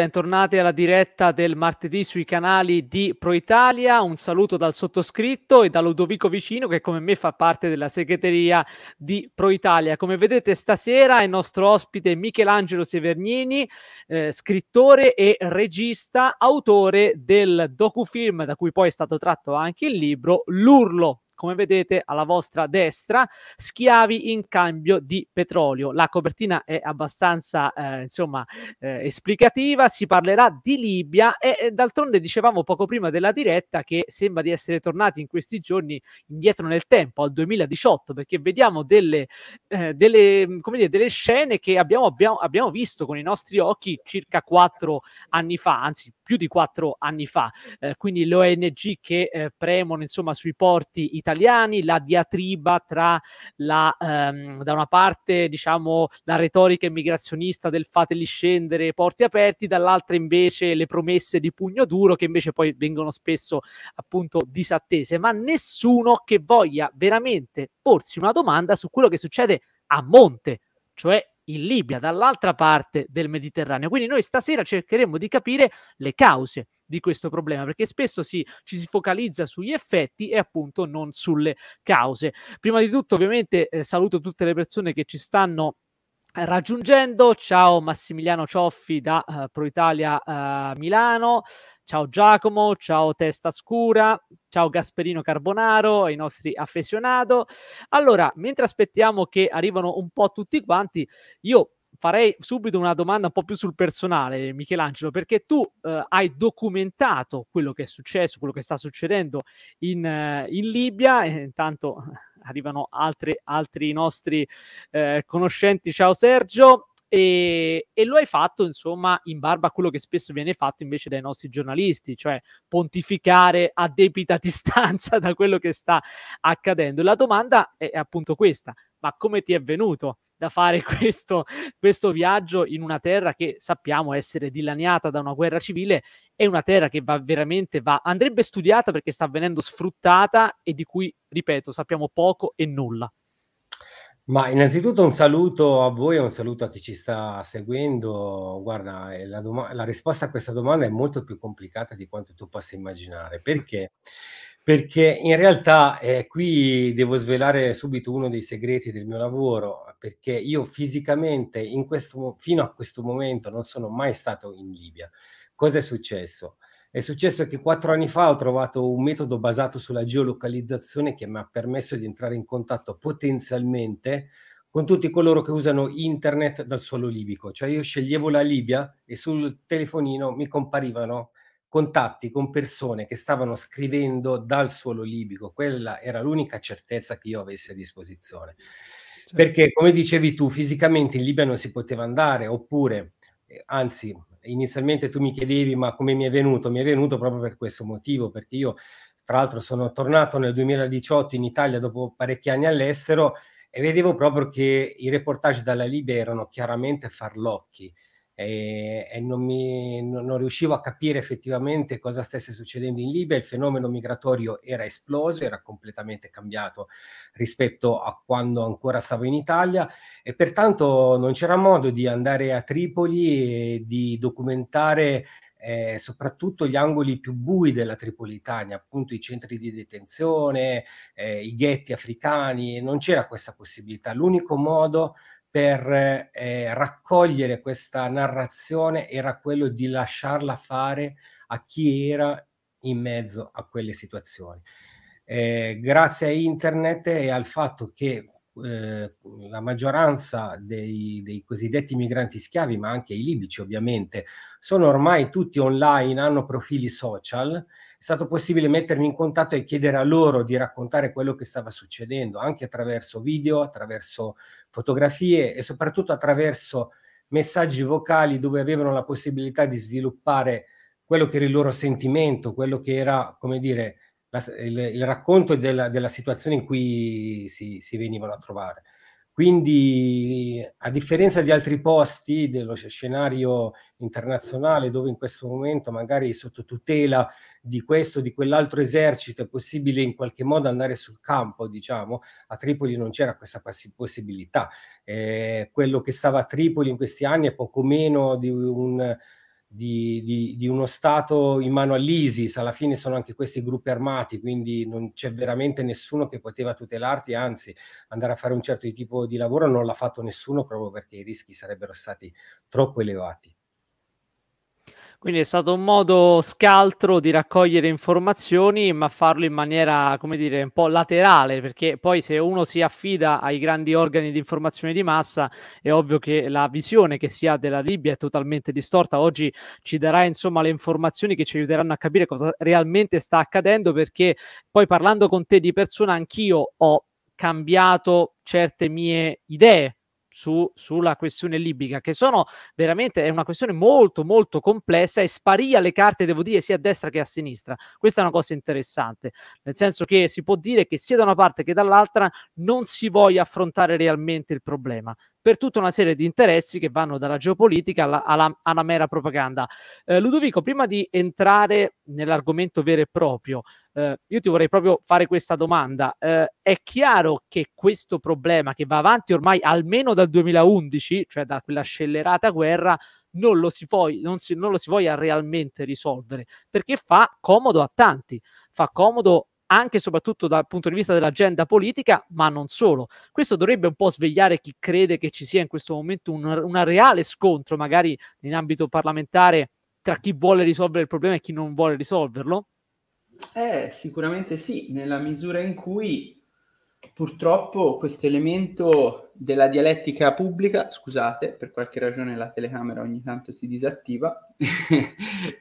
bentornati alla diretta del martedì sui canali di Proitalia. Un saluto dal sottoscritto e da Ludovico Vicino che come me fa parte della segreteria di Proitalia. Come vedete stasera è il nostro ospite Michelangelo Severnini, eh, scrittore e regista, autore del docufilm da cui poi è stato tratto anche il libro L'Urlo come vedete alla vostra destra, schiavi in cambio di petrolio. La copertina è abbastanza eh, insomma eh, esplicativa, si parlerà di Libia e, e eh, d'altronde dicevamo poco prima della diretta che sembra di essere tornati in questi giorni indietro nel tempo, al 2018, perché vediamo delle, eh, delle, come dire, delle scene che abbiamo, abbiamo, abbiamo visto con i nostri occhi circa quattro anni fa, anzi più di quattro anni fa. Eh, quindi le ONG che eh, premono insomma sui porti italiani italiani, la diatriba tra la, ehm, da una parte diciamo, la retorica immigrazionista del fateli scendere porti aperti, dall'altra invece le promesse di pugno duro che invece poi vengono spesso appunto disattese, ma nessuno che voglia veramente porsi una domanda su quello che succede a monte, cioè in Libia, dall'altra parte del Mediterraneo. Quindi noi stasera cercheremo di capire le cause di questo problema, perché spesso si, ci si focalizza sugli effetti e appunto non sulle cause. Prima di tutto, ovviamente, eh, saluto tutte le persone che ci stanno eh, raggiungendo. Ciao Massimiliano Cioffi da uh, Pro uh, Milano, ciao Giacomo, ciao Testa Scura, ciao Gasperino Carbonaro, ai nostri affezionato. Allora, mentre aspettiamo che arrivano un po' tutti quanti, io farei subito una domanda un po' più sul personale, Michelangelo, perché tu eh, hai documentato quello che è successo, quello che sta succedendo in, eh, in Libia, e intanto arrivano altre, altri nostri eh, conoscenti. Ciao Sergio. E, e, lo hai fatto, insomma, in barba a quello che spesso viene fatto invece dai nostri giornalisti, cioè pontificare a debita distanza da quello che sta accadendo. La domanda è, è appunto questa: ma come ti è venuto da fare questo, questo viaggio in una terra che sappiamo essere dilaniata da una guerra civile? È una terra che va veramente va, andrebbe studiata perché sta venendo sfruttata e di cui, ripeto, sappiamo poco e nulla. Ma innanzitutto un saluto a voi e un saluto a chi ci sta seguendo. Guarda, eh, la, doma- la, risposta a questa domanda è molto più complicata di quanto tu possa immaginare. Perché? Perché in realtà eh, qui devo svelare subito uno dei segreti del mio lavoro, perché io fisicamente questo, fino a questo momento non sono mai stato in Libia. Cosa è successo? È successo che quattro anni fa ho trovato un metodo basato sulla geolocalizzazione che mi ha permesso di entrare in contatto potenzialmente con tutti coloro che usano internet dal suolo libico. Cioè io sceglievo la Libia e sul telefonino mi comparivano contatti con persone che stavano scrivendo dal suolo libico. Quella era l'unica certezza che io avessi a disposizione. Certo. Perché, come dicevi tu, fisicamente in Libia non si poteva andare, oppure, eh, anzi, inizialmente tu mi chiedevi ma come mi è venuto? Mi è venuto proprio per questo motivo, perché io tra l'altro sono tornato nel 2018 in Italia dopo parecchi anni all'estero e vedevo proprio che i reportage dalla Libia erano chiaramente farlocchi e, e non, mi, non, non, riuscivo a capire effettivamente cosa stesse succedendo in Libia, il fenomeno migratorio era esploso, era completamente cambiato rispetto a quando ancora stavo in Italia e pertanto non c'era modo di andare a Tripoli e di documentare eh, soprattutto gli angoli più bui della Tripolitania, appunto i centri di detenzione, eh, i ghetti africani, non c'era questa possibilità. L'unico modo per eh, raccogliere questa narrazione era quello di lasciarla fare a chi era in mezzo a quelle situazioni. Eh, grazie a internet e al fatto che eh, la maggioranza dei, dei, cosiddetti migranti schiavi, ma anche i libici ovviamente, sono ormai tutti online, hanno profili social, è stato possibile mettermi in contatto e chiedere a loro di raccontare quello che stava succedendo, anche attraverso video, attraverso fotografie e soprattutto attraverso messaggi vocali dove avevano la possibilità di sviluppare quello che era il loro sentimento, quello che era, come dire, la, il, il, racconto della, della, situazione in cui si, si venivano a trovare. Quindi, a differenza di altri posti dello scenario internazionale, dove in questo momento magari sotto tutela di questo o di quell'altro esercito è possibile in qualche modo andare sul campo, diciamo, a Tripoli non c'era questa possibilità. Eh, quello che stava a Tripoli in questi anni è poco meno di un di, di, di, uno Stato in mano all'ISIS, alla fine sono anche questi gruppi armati, quindi non c'è veramente nessuno che poteva tutelarti, anzi andare a fare un certo tipo di lavoro non l'ha fatto nessuno proprio perché i rischi sarebbero stati troppo elevati. Quindi è stato un modo scaltro di raccogliere informazioni, ma farlo in maniera, come dire, un po' laterale, perché poi se uno si affida ai grandi organi di informazione di massa, è ovvio che la visione che si ha della Libia è totalmente distorta. Oggi ci darà insomma le informazioni che ci aiuteranno a capire cosa realmente sta accadendo, perché poi parlando con te di persona, anch'io ho cambiato certe mie idee su, sulla questione libica, che sono veramente è una questione molto molto complessa e sparia le carte, devo dire, sia a destra che a sinistra. Questa è una cosa interessante, nel senso che si può dire che sia da una parte che dall'altra non si voglia affrontare realmente il problema per tutta una serie di interessi che vanno dalla geopolitica alla, alla, alla mera propaganda. Eh, Ludovico, prima di entrare nell'argomento vero e proprio, eh, io ti vorrei proprio fare questa domanda. Eh, è chiaro che questo problema che va avanti ormai almeno dal 2011, cioè da quella scellerata guerra, non lo si, voglia, non si, non lo si voglia realmente risolvere, perché fa comodo a tanti, fa comodo anche e soprattutto dal punto di vista dell'agenda politica, ma non solo. Questo dovrebbe un po' svegliare chi crede che ci sia in questo momento un, un reale scontro, magari in ambito parlamentare, tra chi vuole risolvere il problema e chi non vuole risolverlo. Eh, sicuramente sì, nella misura in cui purtroppo questo elemento della dialettica pubblica, scusate, per qualche ragione la telecamera ogni tanto si disattiva,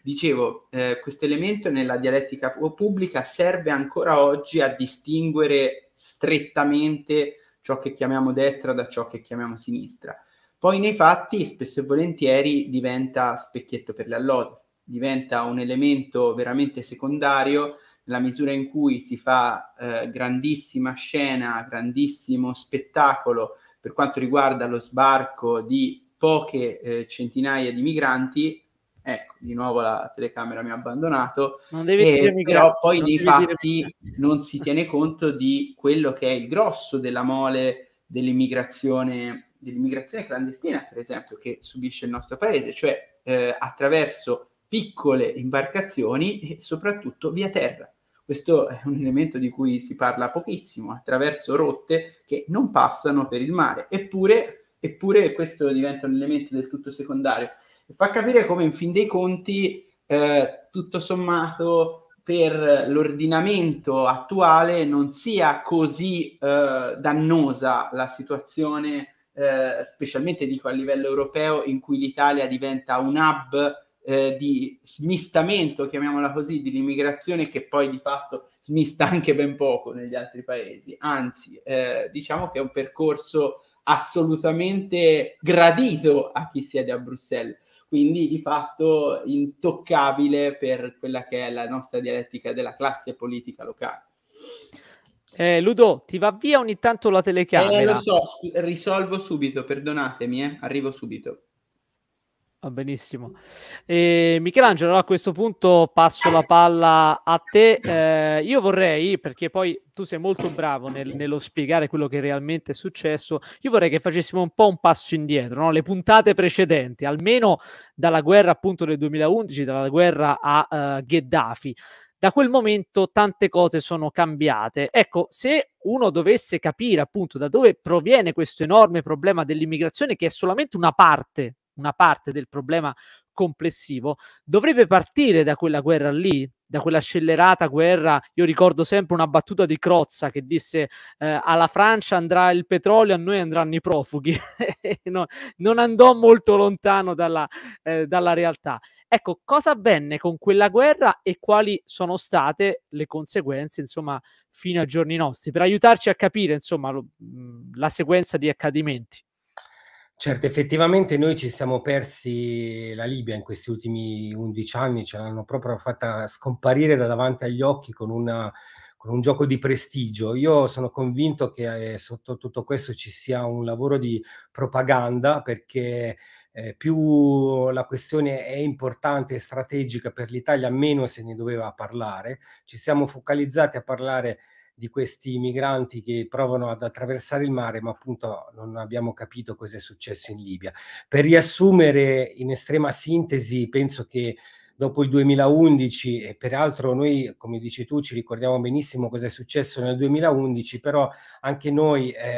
dicevo, eh, questo elemento nella dialettica pubblica serve ancora oggi a distinguere strettamente ciò che chiamiamo destra da ciò che chiamiamo sinistra. Poi nei fatti, spesso e volentieri, diventa specchietto per le allodi, diventa un elemento veramente secondario nella misura in cui si fa eh, grandissima scena, grandissimo spettacolo per quanto riguarda lo sbarco di poche eh, centinaia di migranti, ecco, di nuovo la telecamera mi ha abbandonato, non devi eh, dire migranti, però poi nei fatti non si tiene conto di quello che è il grosso della mole dell'immigrazione, dell'immigrazione clandestina, per esempio, che subisce il nostro paese, cioè eh, attraverso piccole imbarcazioni e soprattutto via terra. Questo è un elemento di cui si parla pochissimo, attraverso rotte che non passano per il mare, eppure, eppure questo diventa un elemento del tutto secondario. E fa capire come in fin dei conti, eh, tutto sommato, per l'ordinamento attuale non sia così eh, dannosa la situazione, eh, specialmente dico a livello europeo, in cui l'Italia diventa un hub eh, di smistamento, chiamiamola così, dell'immigrazione che poi di fatto smista anche ben poco negli altri paesi. Anzi, eh, diciamo che è un percorso assolutamente gradito a chi siede a Bruxelles, quindi di fatto intoccabile per quella che è la nostra dialettica della classe politica locale. Eh, Ludo, ti va via ogni tanto la telecamera? Eh, lo so, risolvo subito, perdonatemi, eh, arrivo subito. Va benissimo. E ehm, Michelangelo, a questo punto passo la palla a te. Eh, io vorrei, perché poi tu sei molto bravo nel, nello spiegare quello che realmente è successo, io vorrei che facessimo un po' un passo indietro, no? le puntate precedenti, almeno dalla guerra appunto del 2011, dalla guerra a uh, Gheddafi. Da quel momento tante cose sono cambiate. Ecco, se uno dovesse capire appunto da dove proviene questo enorme problema dell'immigrazione, che è solamente una parte una parte del problema complessivo, dovrebbe partire da quella guerra lì, da quella scellerata guerra. Io ricordo sempre una battuta di Crozza che disse eh, alla Francia andrà il petrolio, a noi andranno i profughi. no, non andò molto lontano dalla, eh, dalla realtà. Ecco, cosa avvenne con quella guerra e quali sono state le conseguenze, insomma, fino ai giorni nostri, per aiutarci a capire, insomma, lo, la sequenza di accadimenti. Certo, effettivamente noi ci siamo persi la Libia in questi ultimi 11 anni, ce l'hanno proprio fatta scomparire da davanti agli occhi con, una, con un gioco di prestigio. Io sono convinto che eh, sotto tutto questo ci sia un lavoro di propaganda perché eh, più la questione è importante e strategica per l'Italia, meno se ne doveva parlare. Ci siamo focalizzati a parlare di questi migranti che provano ad attraversare il mare, ma appunto non abbiamo capito cosa è successo in Libia. Per riassumere in estrema sintesi, penso che dopo il 2011 e peraltro noi, come dici tu, ci ricordiamo benissimo cosa è successo nel 2011, però anche noi eh,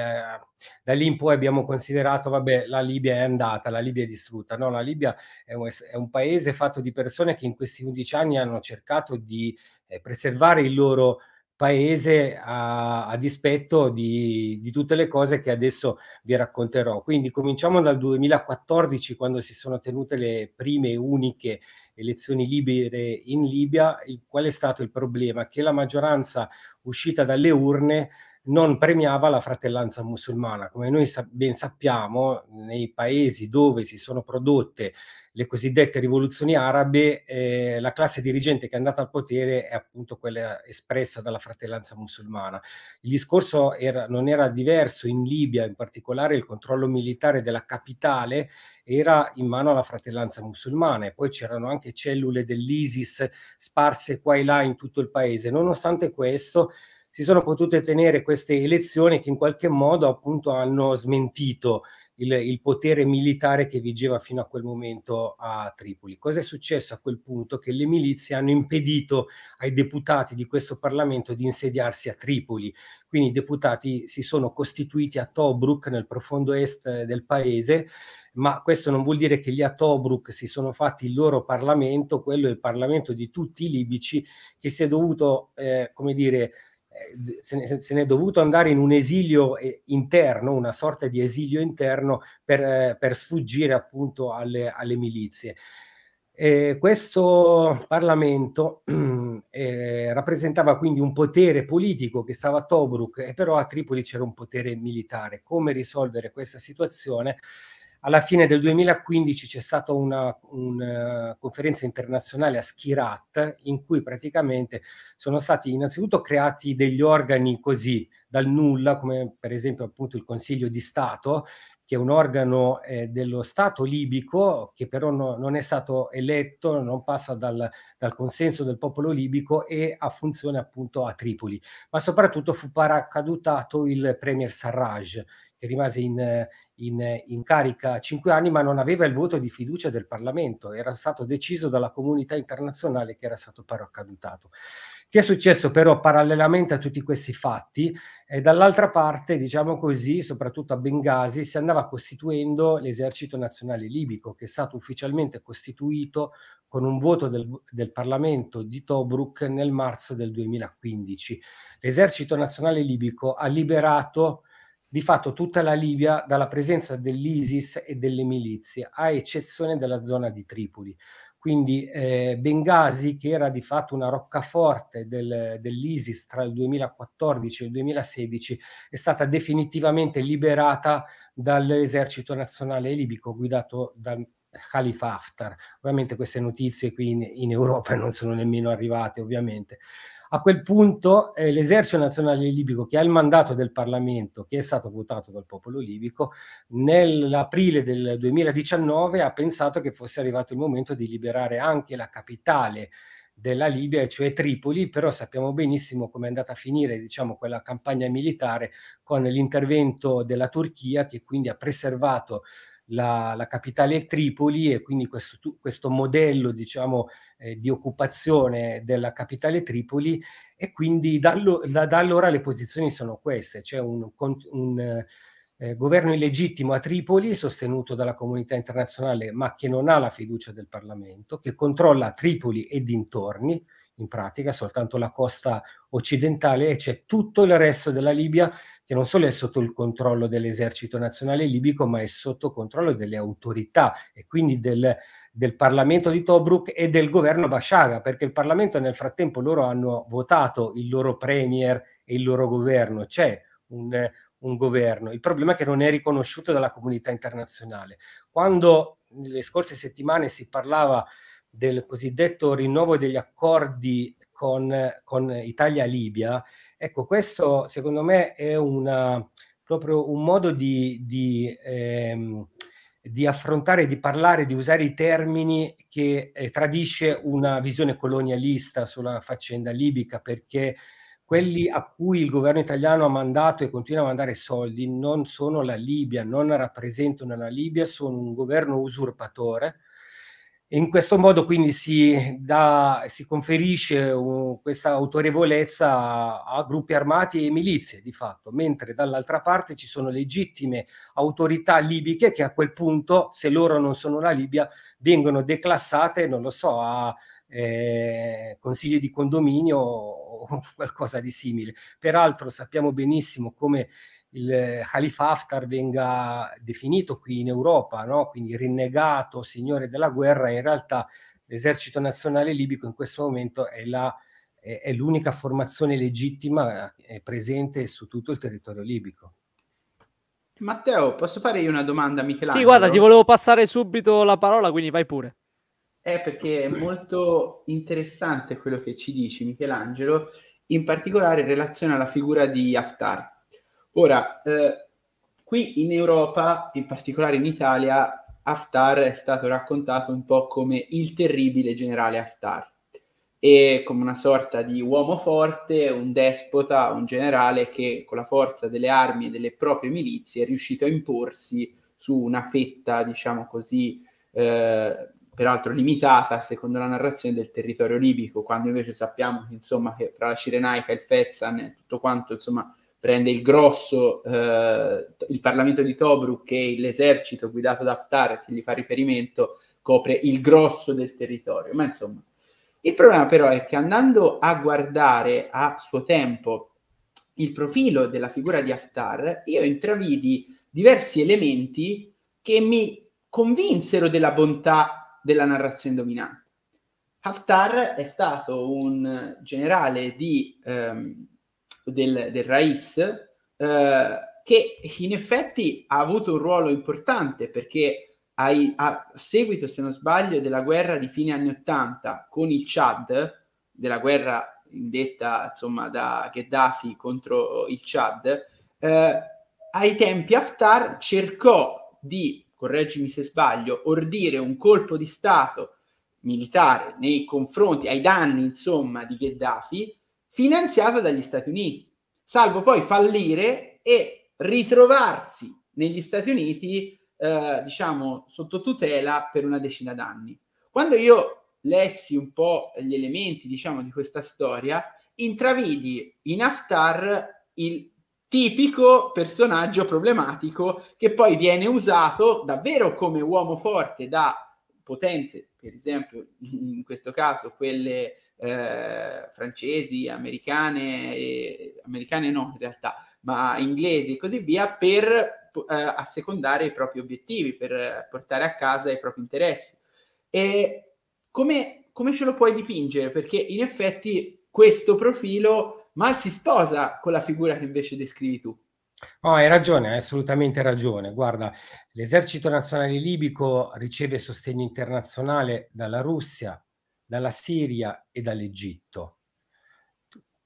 da lì in poi abbiamo considerato, vabbè, la Libia è andata, la Libia è distrutta. No, la Libia è un, è un paese fatto di persone che in questi 11 anni hanno cercato di eh, preservare il loro paese a, a dispetto di, di, tutte le cose che adesso vi racconterò. Quindi cominciamo dal 2014, quando si sono tenute le prime e uniche elezioni libere in Libia, il, qual è stato il problema? Che la maggioranza uscita dalle urne non premiava la fratellanza musulmana. Come noi ben sappiamo, nei paesi dove si sono prodotte le cosiddette rivoluzioni arabe, eh, la classe dirigente che è andata al potere è appunto quella espressa dalla fratellanza musulmana. Il discorso era, non era diverso in Libia, in particolare il controllo militare della capitale era in mano alla fratellanza musulmana e poi c'erano anche cellule dell'ISIS sparse qua e là in tutto il paese. Nonostante questo, si sono potute tenere queste elezioni che in qualche modo appunto hanno smentito il, il, potere militare che vigeva fino a quel momento a Tripoli. Cosa è successo a quel punto? Che le milizie hanno impedito ai deputati di questo Parlamento di insediarsi a Tripoli, quindi i deputati si sono costituiti a Tobruk nel profondo est eh, del paese, ma questo non vuol dire che lì a Tobruk si sono fatti il loro Parlamento, quello è il Parlamento di tutti i libici che si è dovuto, eh, come dire, eh, se ne, se ne, è dovuto andare in un esilio eh, interno, una sorta di esilio interno per, eh, per sfuggire appunto alle, alle milizie. Eh, questo Parlamento eh, rappresentava quindi un potere politico che stava a Tobruk, però a Tripoli c'era un potere militare. Come risolvere questa situazione? alla fine del 2015 c'è stata una, una, eh, conferenza internazionale a Schirat in cui praticamente sono stati innanzitutto creati degli organi così dal nulla, come per esempio appunto il Consiglio di Stato, che è un organo eh, dello Stato libico che però no, non è stato eletto, non passa dal, dal, consenso del popolo libico e ha funzione appunto a Tripoli. Ma soprattutto fu paracadutato il premier Sarraj, che rimase in, in, in carica cinque anni, ma non aveva il voto di fiducia del Parlamento, era stato deciso dalla comunità internazionale che era stato però accadutato. Che è successo però parallelamente a tutti questi fatti? E dall'altra parte, diciamo così, soprattutto a Benghazi, si andava costituendo l'esercito nazionale libico, che è stato ufficialmente costituito con un voto del, del Parlamento di Tobruk nel marzo del 2015. L'esercito nazionale libico ha liberato di fatto tutta la Libia dalla presenza dell'ISIS e delle milizie, a eccezione della zona di Tripoli. Quindi eh, Bengasi, che era di fatto una roccaforte del, dell'ISIS tra il 2014 e il 2016, è stata definitivamente liberata dall'esercito nazionale libico guidato dal Khalifa Haftar. Ovviamente queste notizie qui in, in Europa non sono nemmeno arrivate, ovviamente. A quel punto eh, l'esercito nazionale libico, che ha il mandato del Parlamento, che è stato votato dal popolo libico, nell'aprile del 2019 ha pensato che fosse arrivato il momento di liberare anche la capitale della Libia, cioè Tripoli, però sappiamo benissimo come è andata a finire diciamo, quella campagna militare con l'intervento della Turchia che quindi ha preservato la, la capitale è Tripoli e quindi questo, questo modello diciamo, eh, di occupazione della capitale Tripoli e quindi da, da, allora le posizioni sono queste, c'è un, un eh, governo illegittimo a Tripoli sostenuto dalla comunità internazionale ma che non ha la fiducia del Parlamento, che controlla Tripoli e dintorni, in pratica soltanto la costa occidentale e c'è tutto il resto della Libia che non solo è sotto il controllo dell'esercito nazionale libico, ma è sotto controllo delle autorità e quindi del, del Parlamento di Tobruk e del governo Bashaga, perché il Parlamento nel frattempo loro hanno votato il loro premier e il loro governo, c'è un, un governo. Il problema è che non è riconosciuto dalla comunità internazionale. Quando nelle scorse settimane si parlava del cosiddetto rinnovo degli accordi con, con Italia-Libia, ecco questo secondo me è una, proprio un modo di, di, ehm, di, affrontare, di parlare, di usare i termini che eh, tradisce una visione colonialista sulla faccenda libica perché quelli a cui il governo italiano ha mandato e continua a mandare soldi non sono la Libia, non rappresentano la Libia, sono un governo usurpatore in questo modo quindi si, dà, si conferisce uh, questa autorevolezza a, a, gruppi armati e milizie di fatto, mentre dall'altra parte ci sono legittime autorità libiche che a quel punto, se loro non sono la Libia, vengono declassate, non lo so, a eh, consigli di condominio o qualcosa di simile. Peraltro sappiamo benissimo come il Khalifa Haftar venga definito qui in Europa, no? quindi rinnegato signore della guerra, in realtà l'esercito nazionale libico in questo momento è, la, è, è l'unica formazione legittima eh, presente su tutto il territorio libico. Matteo, posso fare io una domanda a Michelangelo? Sì, guarda, ti volevo passare subito la parola, quindi vai pure. È perché è molto interessante quello che ci dici, Michelangelo, in particolare in relazione alla figura di Haftar Ora, eh, qui in Europa, in particolare in Italia, Haftar è stato raccontato un po' come il terribile generale Haftar e come una sorta di uomo forte, un despota, un generale che con la forza delle armi e delle proprie milizie è riuscito a imporsi su una fetta, diciamo così, eh, peraltro limitata secondo la narrazione del territorio libico, quando invece sappiamo che, insomma, che tra la Cirenaica, e il Fezzan e tutto quanto, insomma, prende il grosso, eh, il Parlamento di Tobruk e l'esercito guidato da Haftar che gli fa riferimento copre il grosso del territorio. Ma insomma, il problema però è che andando a guardare a suo tempo il profilo della figura di Haftar, io intravidi diversi elementi che mi convinsero della bontà della narrazione dominante. Haftar è stato un generale di ehm, del, del Rais, eh, che in effetti ha avuto un ruolo importante perché ai, a seguito, se non sbaglio, della guerra di fine anni 80 con il Chad, della guerra indetta insomma da Gheddafi contro il Chad, eh, ai tempi Haftar cercò di, correggimi se sbaglio, ordire un colpo di Stato militare nei confronti, ai danni insomma di Gheddafi, finanziata dagli Stati Uniti, salvo poi fallire e ritrovarsi negli Stati Uniti, eh, diciamo, sotto tutela per una decina d'anni. Quando io lessi un po' gli elementi, diciamo, di questa storia, intravidi in Haftar il tipico personaggio problematico che poi viene usato davvero come uomo forte da potenze, per esempio in questo caso quelle eh, francesi, americane, eh, americane no in realtà, ma inglesi e così via, per eh, assecondare i propri obiettivi, per portare a casa i propri interessi. E come, come ce lo puoi dipingere? Perché in effetti questo profilo mal si sposa con la figura che invece descrivi tu. Oh, hai ragione, hai assolutamente ragione. Guarda, l'esercito nazionale libico riceve sostegno internazionale dalla Russia, dalla Siria e dall'Egitto.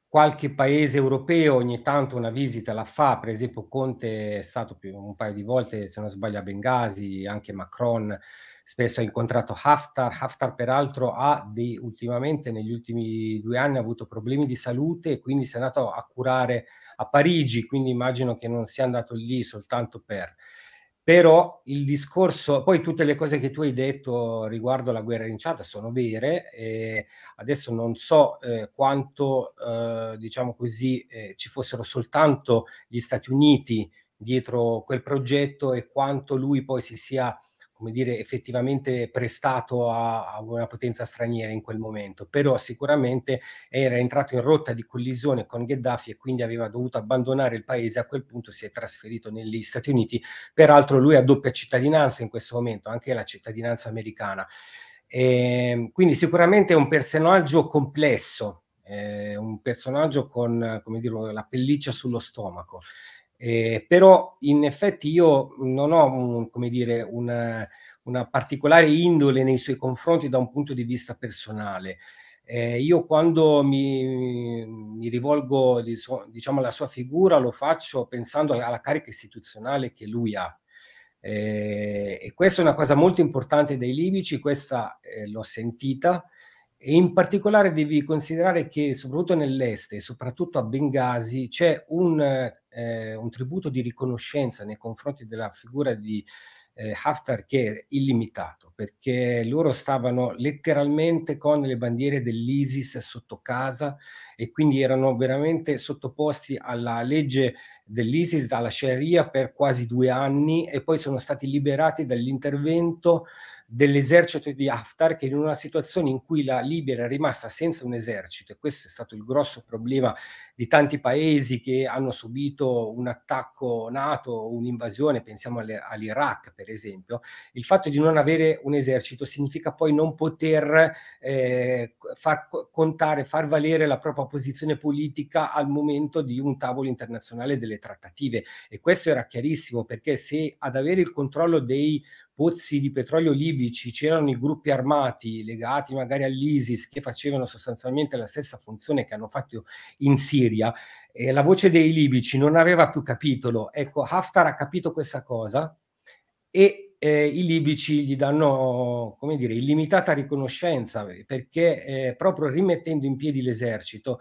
Qualche paese europeo ogni tanto una visita la fa, per esempio Conte è stato più, un paio di volte, se non sbaglio, a Bengasi, anche Macron spesso ha incontrato Haftar. Haftar peraltro ha dei, ultimamente, negli ultimi due anni, ha avuto problemi di salute e quindi si è andato a curare a Parigi, quindi immagino che non sia andato lì soltanto per però il discorso, poi tutte le cose che tu hai detto riguardo alla guerra rinciata sono vere, adesso non so eh, quanto, eh, diciamo così, eh, ci fossero soltanto gli Stati Uniti dietro quel progetto e quanto lui poi si sia come dire, effettivamente prestato a, a, una potenza straniera in quel momento, però sicuramente era entrato in rotta di collisione con Gheddafi e quindi aveva dovuto abbandonare il paese, a quel punto si è trasferito negli Stati Uniti, peraltro lui ha doppia cittadinanza in questo momento, anche la cittadinanza americana. E, ehm, quindi sicuramente è un personaggio complesso, eh, un personaggio con come dire, la pelliccia sullo stomaco. Eh, però in effetti io non ho un, come dire, una, una, particolare indole nei suoi confronti da un punto di vista personale. Eh, io quando mi, mi rivolgo diciamo, alla sua figura lo faccio pensando alla carica istituzionale che lui ha. Eh, e questa è una cosa molto importante dei libici, questa eh, l'ho sentita, e in particolare devi considerare che soprattutto nell'est e soprattutto a Benghazi c'è un, eh, un tributo di riconoscenza nei confronti della figura di eh, Haftar che è illimitato perché loro stavano letteralmente con le bandiere dell'ISIS sotto casa e quindi erano veramente sottoposti alla legge dell'ISIS, dalla Sharia per quasi due anni e poi sono stati liberati dall'intervento dell'esercito di Haftar che in una situazione in cui la Libia era rimasta senza un esercito, e questo è stato il grosso problema di tanti paesi che hanno subito un attacco nato, un'invasione, pensiamo all'Iraq per esempio, il fatto di non avere un esercito significa poi non poter eh, far contare, far valere la propria posizione politica al momento di un tavolo internazionale delle trattative e questo era chiarissimo perché se ad avere il controllo dei pozzi di petrolio libici, c'erano i gruppi armati legati magari all'ISIS che facevano sostanzialmente la stessa funzione che hanno fatto in Siria, e la voce dei libici non aveva più capitolo. Ecco, Haftar ha capito questa cosa e eh, i libici gli danno, come dire, illimitata riconoscenza perché eh, proprio rimettendo in piedi l'esercito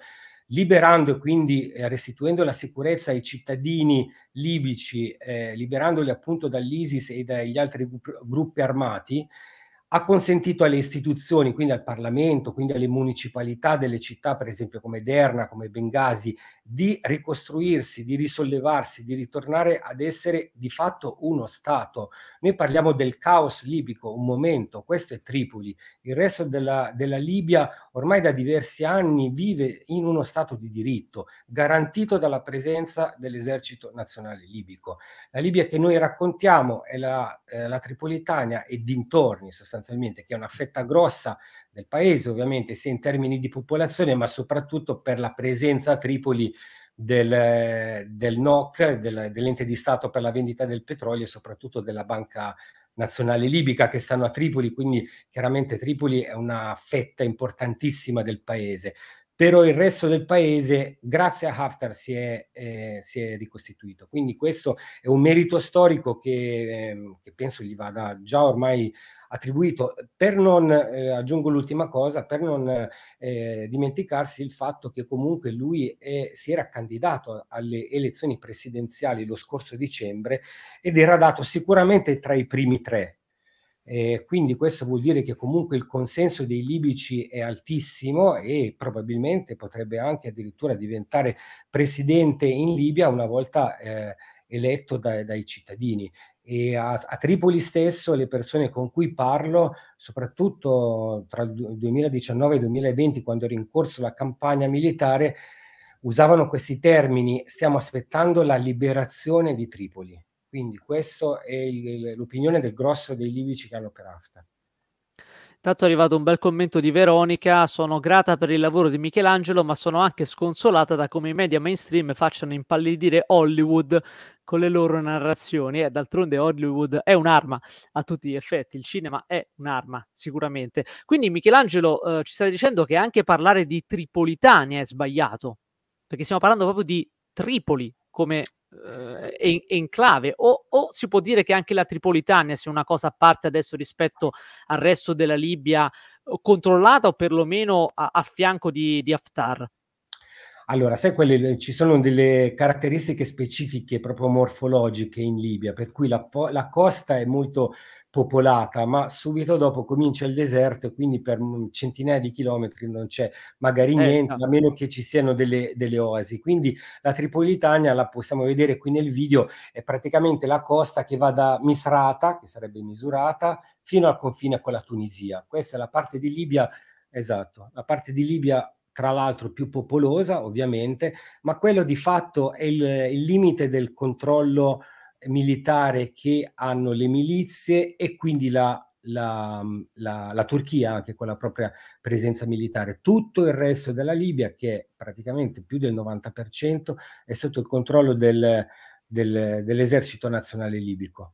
liberando e quindi eh, restituendo la sicurezza ai cittadini libici, eh, liberandoli appunto dall'ISIS e dagli altri gruppi armati, ha consentito alle istituzioni, quindi al Parlamento, quindi alle municipalità delle città, per esempio come Derna, come Bengasi, di ricostruirsi, di risollevarsi, di ritornare ad essere di fatto uno Stato. Noi parliamo del caos libico, un momento, questo è Tripoli, il resto della, della Libia ormai da diversi anni vive in uno Stato di diritto, garantito dalla presenza dell'esercito nazionale libico. La Libia che noi raccontiamo è la, eh, la Tripolitania e dintorni sostanzialmente sostanzialmente, che è una fetta grossa del paese, ovviamente sia in termini di popolazione, ma soprattutto per la presenza a Tripoli del, del NOC, del, dell'ente di Stato per la vendita del petrolio e soprattutto della banca nazionale libica che stanno a Tripoli, quindi chiaramente Tripoli è una fetta importantissima del paese. Però il resto del paese, grazie a Haftar, si è, eh, si è ricostituito. Quindi questo è un merito storico che, eh, che penso gli vada già ormai attribuito. Per non, eh, aggiungo l'ultima cosa, per non eh, dimenticarsi il fatto che comunque lui è, si era candidato alle elezioni presidenziali lo scorso dicembre ed era dato sicuramente tra i primi tre. Eh, quindi questo vuol dire che comunque il consenso dei libici è altissimo e probabilmente potrebbe anche addirittura diventare presidente in Libia una volta eh, eletto da, dai cittadini e a, a, Tripoli stesso le persone con cui parlo, soprattutto tra il 2019 e il 2020, quando era in corso la campagna militare, usavano questi termini, stiamo aspettando la liberazione di Tripoli. Quindi questa è il, l'opinione del grosso dei libici che hanno per Afta. Intanto è arrivato un bel commento di Veronica, sono grata per il lavoro di Michelangelo, ma sono anche sconsolata da come i media mainstream facciano impallidire Hollywood con le loro narrazioni. E eh, d'altronde Hollywood è un'arma a tutti gli effetti, il cinema è un'arma sicuramente. Quindi Michelangelo eh, ci sta dicendo che anche parlare di Tripolitania è sbagliato, perché stiamo parlando proprio di Tripoli come eh, enclave o, o, si può dire che anche la Tripolitania sia una cosa a parte adesso rispetto al resto della Libia controllata o perlomeno a, a fianco di, di Haftar. Allora, sai, quelle, ci sono delle caratteristiche specifiche proprio morfologiche in Libia, per cui la, la costa è molto popolata, ma subito dopo comincia il deserto e quindi per centinaia di chilometri non c'è magari eh, niente, no. a meno che ci siano delle, delle, oasi. Quindi la Tripolitania, la possiamo vedere qui nel video, è praticamente la costa che va da Misrata, che sarebbe misurata, fino al confine con la Tunisia. Questa è la parte di Libia, esatto, la parte di Libia tra l'altro più popolosa ovviamente, ma quello di fatto è il, il limite del controllo militare che hanno le milizie e quindi la la, la, la, Turchia anche con la propria presenza militare. Tutto il resto della Libia, che è praticamente più del 90%, è sotto il controllo del, del, dell'esercito nazionale libico.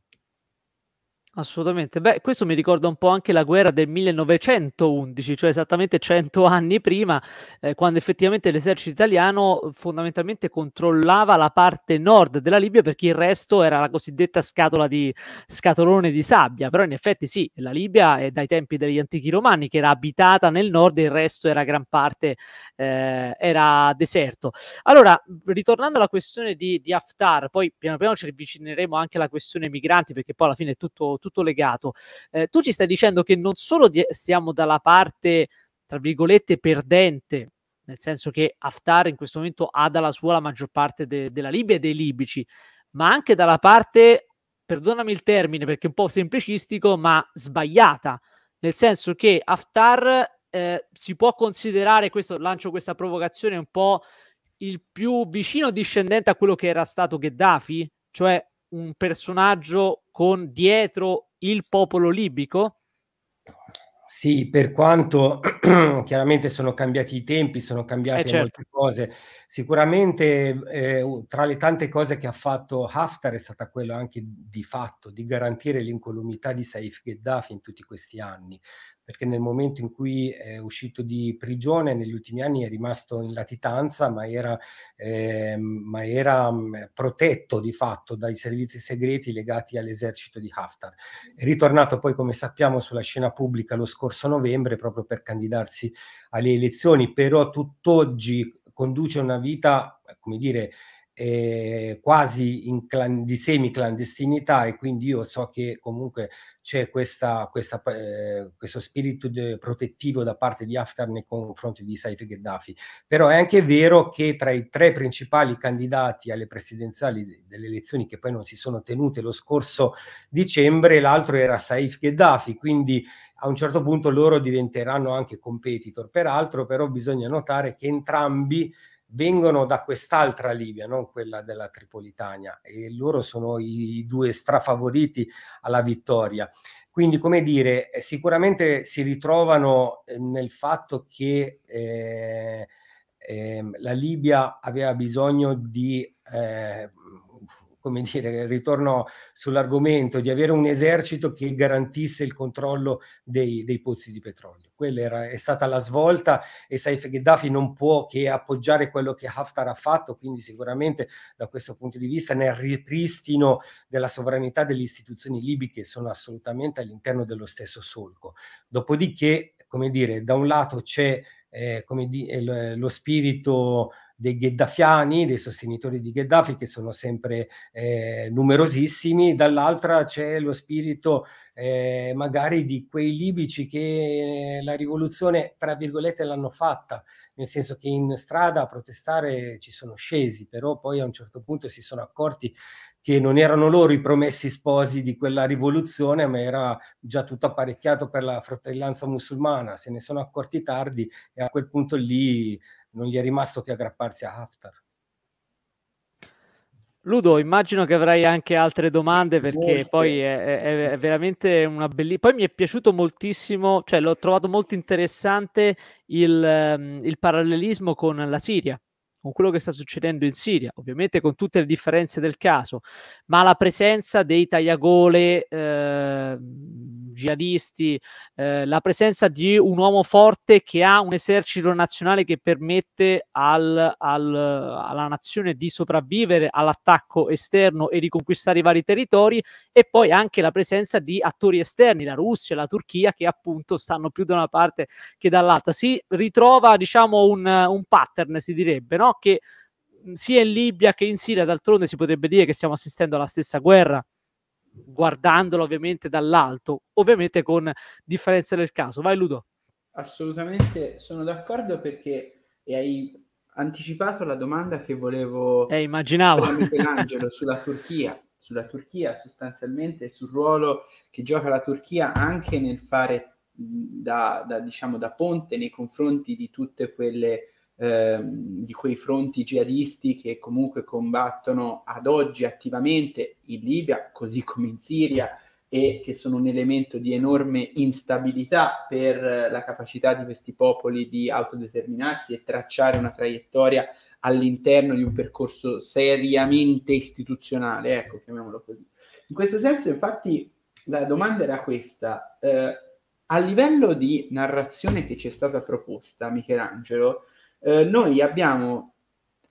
Assolutamente. Beh, questo mi ricorda un po' anche la guerra del 1911, cioè esattamente 100 anni prima, eh, quando effettivamente l'esercito italiano fondamentalmente controllava la parte nord della Libia perché il resto era la cosiddetta scatola di scatolone di sabbia, però in effetti sì, la Libia è dai tempi degli antichi romani che era abitata nel nord e il resto era gran parte eh, era deserto. Allora, ritornando alla questione di, di Haftar, poi piano piano ci avvicineremo anche alla questione migranti perché poi alla fine è tutto tutto legato. Eh, tu ci stai dicendo che non solo di- siamo dalla parte, tra virgolette, perdente, nel senso che Haftar in questo momento ha dalla sua la maggior parte de- della Libia e dei libici, ma anche dalla parte, perdonami il termine perché è un po' semplicistico, ma sbagliata, nel senso che Haftar eh, si può considerare, questo lancio questa provocazione un po' il più vicino discendente a quello che era stato Gheddafi, cioè un personaggio con dietro il popolo libico? Sì, per quanto chiaramente sono cambiati i tempi, sono cambiate eh certo. molte cose. Sicuramente eh, tra le tante cose che ha fatto Haftar è stata quella anche di fatto di garantire l'incolumità di Saif Gheddafi in tutti questi anni, perché nel momento in cui è uscito di prigione negli ultimi anni è rimasto in latitanza, ma era, eh, ma era mm, protetto di fatto dai servizi segreti legati all'esercito di Haftar. È ritornato poi, come sappiamo, sulla scena pubblica lo scorso novembre proprio per candidarsi alle elezioni, però tutt'oggi conduce una vita, come dire, eh, quasi in clan- di semiclandestinità e quindi io so che comunque c'è questa, questa, eh, questo spirito de- protettivo da parte di Haftar nei confronti di Saif Gheddafi. Però è anche vero che tra i tre principali candidati alle presidenziali de- delle elezioni che poi non si sono tenute lo scorso dicembre, l'altro era Saif Gheddafi, quindi a un certo punto loro diventeranno anche competitor. Peraltro però bisogna notare che entrambi vengono da quest'altra Libia, non quella della Tripolitania, e loro sono i due strafavoriti alla vittoria. Quindi, come dire, eh, sicuramente si ritrovano eh, nel fatto che eh, eh, la Libia aveva bisogno di eh, come dire, ritorno sull'argomento di avere un esercito che garantisse il controllo dei, dei pozzi di petrolio. Quella era, è stata la svolta e Saif Gheddafi non può che appoggiare quello che Haftar ha fatto, quindi sicuramente da questo punto di vista nel ripristino della sovranità delle istituzioni libiche sono assolutamente all'interno dello stesso solco. Dopodiché, come dire, da un lato c'è eh, come di, eh, lo spirito dei gheddafiani, dei sostenitori di Gheddafi che sono sempre eh, numerosissimi, dall'altra c'è lo spirito eh, magari di quei libici che eh, la rivoluzione, tra virgolette, l'hanno fatta, nel senso che in strada a protestare ci sono scesi, però poi a un certo punto si sono accorti che non erano loro i promessi sposi di quella rivoluzione, ma era già tutto apparecchiato per la fratellanza musulmana, se ne sono accorti tardi e a quel punto lì non gli è rimasto che aggrapparsi a Haftar. Ludo, immagino che avrai anche altre domande perché Molte. poi è, è, è, veramente una bellissima... Poi mi è piaciuto moltissimo, cioè l'ho trovato molto interessante il, ehm, il, parallelismo con la Siria, con quello che sta succedendo in Siria, ovviamente con tutte le differenze del caso, ma la presenza dei tagliagole... Eh, jihadisti, eh, la presenza di un uomo forte che ha un esercito nazionale che permette al, al, alla nazione di sopravvivere all'attacco esterno e di conquistare i vari territori e poi anche la presenza di attori esterni, la Russia, la Turchia che appunto stanno più da una parte che dall'altra. Si ritrova diciamo un, un pattern, si direbbe, no? che sia in Libia che in Siria, d'altronde si potrebbe dire che stiamo assistendo alla stessa guerra guardandolo ovviamente dall'alto, ovviamente con differenze del caso. Vai Ludo. Assolutamente sono d'accordo perché hai anticipato la domanda che volevo eh, immaginavo. Michelangelo sulla Turchia, sulla Turchia sostanzialmente sul ruolo che gioca la Turchia anche nel fare da, da, diciamo, da ponte nei confronti di tutte quelle Ehm, di quei fronti jihadisti che comunque combattono ad oggi attivamente in Libia, così come in Siria, e che sono un elemento di enorme instabilità per eh, la capacità di questi popoli di autodeterminarsi e tracciare una traiettoria all'interno di un percorso seriamente istituzionale, ecco, chiamiamolo così. In questo senso, infatti, la domanda era questa. Eh, a livello di narrazione che ci è stata proposta, Michelangelo, eh, noi abbiamo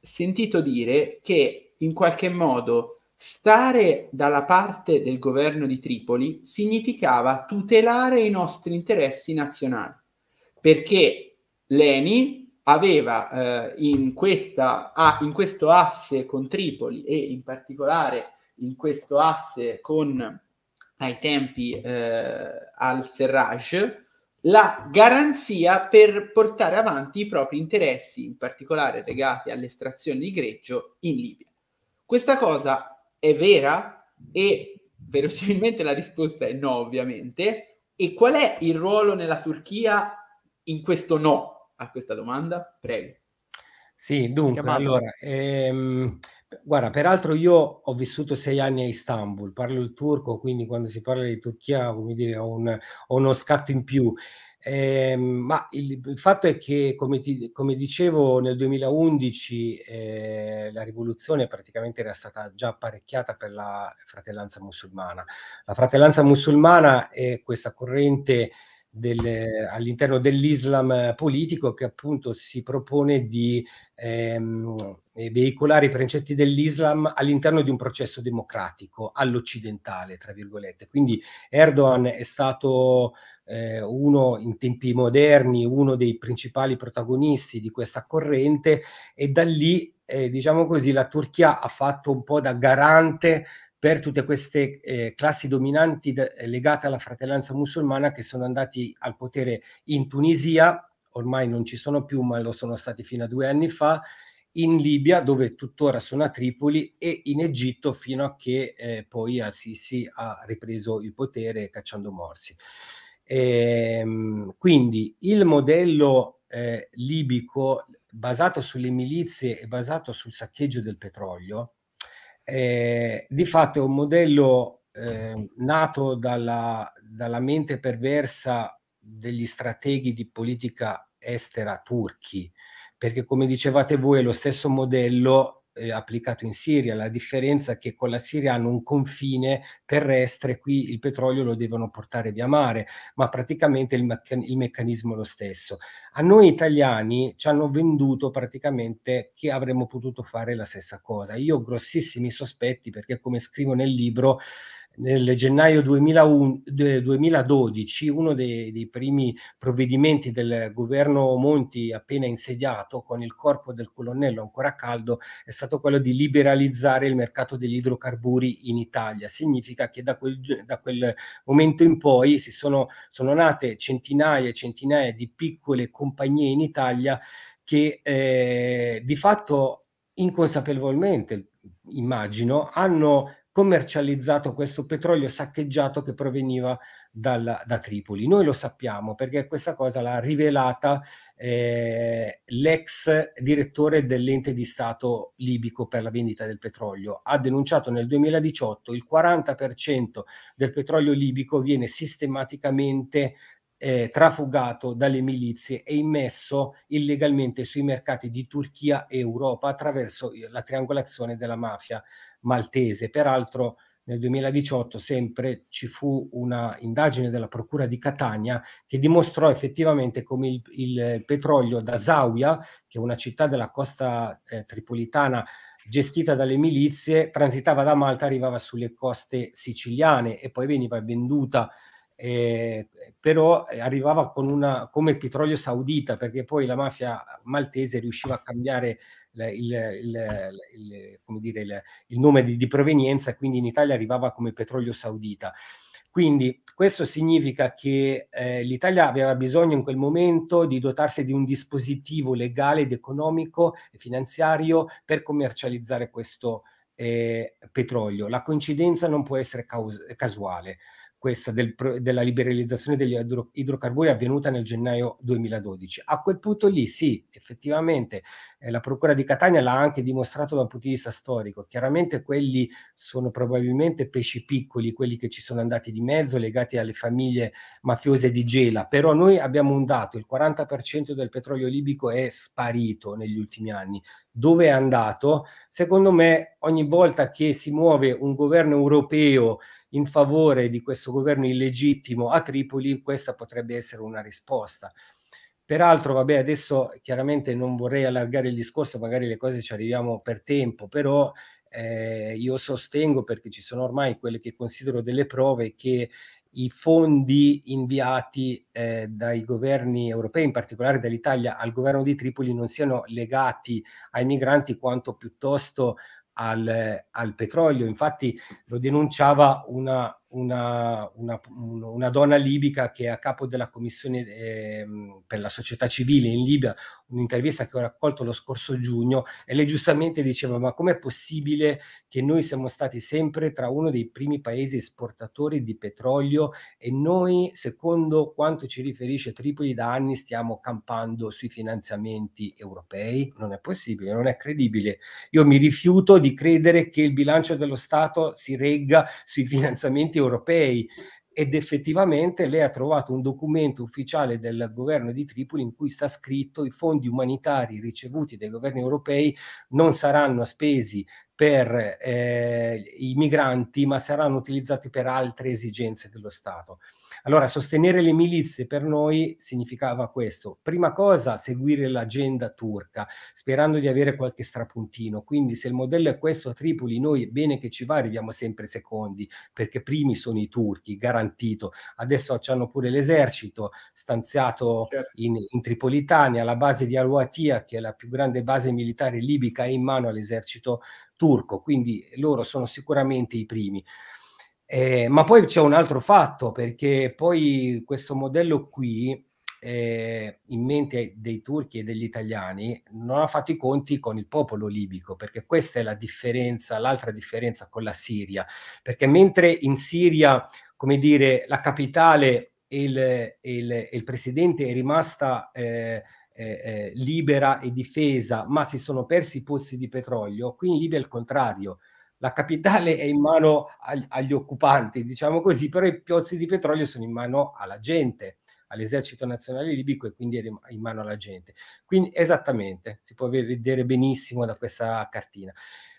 sentito dire che in qualche modo stare dalla parte del governo di Tripoli significava tutelare i nostri interessi nazionali, perché Leni aveva eh, in, questa, ah, in questo asse con Tripoli e in particolare in questo asse con ai tempi eh, al Serraj la garanzia per portare avanti i propri interessi, in particolare legati all'estrazione di greggio in Libia. Questa cosa è vera e verosimilmente la risposta è no, ovviamente. E qual è il ruolo nella Turchia in questo no a questa domanda? Prego. Sì, dunque, allora, ehm, Guarda, peraltro io ho vissuto sei anni a Istanbul, parlo il turco, quindi quando si parla di Turchia, come dire, ho, un, ho uno scatto in più. Eh, ma il, il, fatto è che, come, ti, come dicevo, nel 2011 eh, la rivoluzione praticamente era stata già apparecchiata per la fratellanza musulmana. La fratellanza musulmana è questa corrente del, all'interno dell'Islam politico che appunto si propone di ehm, eh, veicolare i precetti dell'Islam all'interno di un processo democratico all'occidentale, tra virgolette. Quindi Erdogan è stato eh, uno in tempi moderni, uno dei principali protagonisti di questa corrente e da lì, eh, diciamo così, la Turchia ha fatto un po' da garante per tutte queste eh, classi dominanti de- eh, legate alla fratellanza musulmana che sono andati al potere in Tunisia, ormai non ci sono più, ma lo sono stati fino a due anni fa, in Libia, dove tuttora sono a Tripoli, e in Egitto fino a che eh, poi Al-Sisi ha ripreso il potere cacciando morsi. Ehm, quindi il modello eh, libico basato sulle milizie e basato sul saccheggio del petrolio eh, di fatto è un modello eh, nato dalla, dalla, mente perversa degli strateghi di politica estera turchi, perché come dicevate voi è lo stesso modello eh, applicato in Siria. La differenza è che con la Siria hanno un confine terrestre, qui il petrolio lo devono portare via mare, ma praticamente il, meccan- il meccanismo è lo stesso. A noi italiani ci hanno venduto praticamente che avremmo potuto fare la stessa cosa. Io ho grossissimi sospetti perché, come scrivo nel libro, nel gennaio 2012 uno dei, dei, primi provvedimenti del governo Monti appena insediato con il corpo del colonnello ancora caldo è stato quello di liberalizzare il mercato degli idrocarburi in Italia. Significa che da quel, da quel momento in poi si sono, sono nate centinaia e centinaia di piccole compagnie in Italia che eh, di fatto inconsapevolmente immagino, hanno commercializzato questo petrolio saccheggiato che proveniva dal, da Tripoli. Noi lo sappiamo perché questa cosa l'ha rivelata eh, l'ex direttore dell'ente di Stato libico per la vendita del petrolio. Ha denunciato nel 2018 il 40% del petrolio libico viene sistematicamente eh, trafugato dalle milizie e immesso illegalmente sui mercati di Turchia e Europa attraverso la triangolazione della mafia maltese. Peraltro nel 2018 sempre ci fu una indagine della Procura di Catania che dimostrò effettivamente come il, il petrolio da Zawiya, che è una città della costa eh, tripolitana gestita dalle milizie, transitava da Malta, arrivava sulle coste siciliane e poi veniva venduta eh, però eh, arrivava con una, come petrolio saudita perché poi la mafia maltese riusciva a cambiare il, il, il, dire, il nome di, di provenienza, quindi in Italia arrivava come petrolio saudita. Quindi questo significa che eh, l'Italia aveva bisogno in quel momento di dotarsi di un dispositivo legale ed economico e finanziario per commercializzare questo eh, petrolio. La coincidenza non può essere casuale questa del, della liberalizzazione degli idro, idrocarburi avvenuta nel gennaio 2012. A quel punto lì sì, effettivamente eh, la Procura di Catania l'ha anche dimostrato da un punto di vista storico. Chiaramente quelli sono probabilmente pesci piccoli, quelli che ci sono andati di mezzo, legati alle famiglie mafiose di Gela, però noi abbiamo un dato, il 40% del petrolio libico è sparito negli ultimi anni. Dove è andato? Secondo me ogni volta che si muove un governo europeo in favore di questo governo illegittimo a Tripoli, questa potrebbe essere una risposta. Peraltro, vabbè, adesso chiaramente non vorrei allargare il discorso, magari le cose ci arriviamo per tempo, però eh, io sostengo, perché ci sono ormai quelle che considero delle prove, che i fondi inviati eh, dai governi europei, in particolare dall'Italia, al governo di Tripoli non siano legati ai migranti quanto piuttosto al, al petrolio. Infatti lo denunciava una una, una, una, donna libica che è a capo della commissione eh, per la società civile in Libia, un'intervista che ho raccolto lo scorso giugno, e lei giustamente diceva: Ma com'è possibile che noi siamo stati sempre tra uno dei primi paesi esportatori di petrolio e noi, secondo quanto ci riferisce Tripoli, da anni stiamo campando sui finanziamenti europei? Non è possibile, non è credibile. Io mi rifiuto di credere che il bilancio dello Stato si regga sui finanziamenti Parlamenti europei ed effettivamente lei ha trovato un documento ufficiale del governo di Tripoli in cui sta scritto i fondi umanitari ricevuti dai governi europei non saranno spesi per eh, i migranti ma saranno utilizzati per altre esigenze dello Stato. Allora, sostenere le milizie per noi significava questo. Prima cosa, seguire l'agenda turca, sperando di avere qualche strapuntino. Quindi se il modello è questo a Tripoli, noi bene che ci va, arriviamo sempre secondi, perché primi sono i turchi, garantito. Adesso hanno pure l'esercito stanziato certo. in, in, Tripolitania, la base di Al-Watia, che è la più grande base militare libica, è in mano all'esercito turco, quindi loro sono sicuramente i primi. Eh, ma poi c'è un altro fatto, perché poi questo modello qui, eh, in mente dei turchi e degli italiani, non ha fatto i conti con il popolo libico, perché questa è la differenza, l'altra differenza con la Siria, perché mentre in Siria, come dire, la capitale e il, il, il presidente è rimasta... Eh, eh, eh, libera e difesa, ma si sono persi i pozzi di petrolio. Qui in Libia è il contrario, la capitale è in mano ag- agli occupanti, diciamo così, però i pozzi di petrolio sono in mano alla gente, all'esercito nazionale libico e quindi è in mano alla gente. Quindi esattamente, si può vedere benissimo da questa cartina.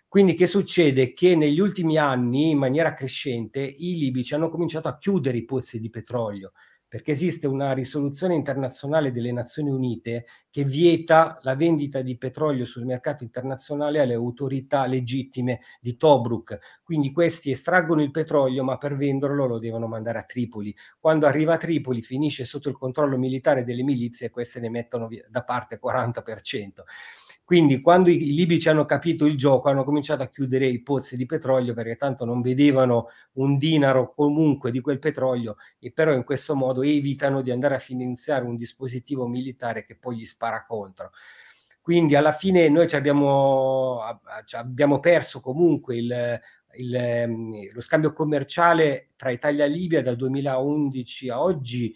Quindi che succede? Che negli ultimi anni, in maniera crescente, i libici hanno cominciato a chiudere i pozzi di petrolio perché esiste una risoluzione internazionale delle Nazioni Unite che vieta la vendita di petrolio sul mercato internazionale alle autorità legittime di Tobruk. Quindi questi estraggono il petrolio, ma per venderlo lo devono mandare a Tripoli. Quando arriva a Tripoli finisce sotto il controllo militare delle milizie e queste ne mettono da parte 40%. Quindi quando i libici hanno capito il gioco hanno cominciato a chiudere i pozzi di petrolio perché tanto non vedevano un dinaro comunque di quel petrolio e però in questo modo evitano di andare a finanziare un dispositivo militare che poi gli spara contro. Quindi alla fine noi ci abbiamo, abbiamo perso comunque il, il, ehm, lo scambio commerciale tra Italia e Libia dal 2011 a oggi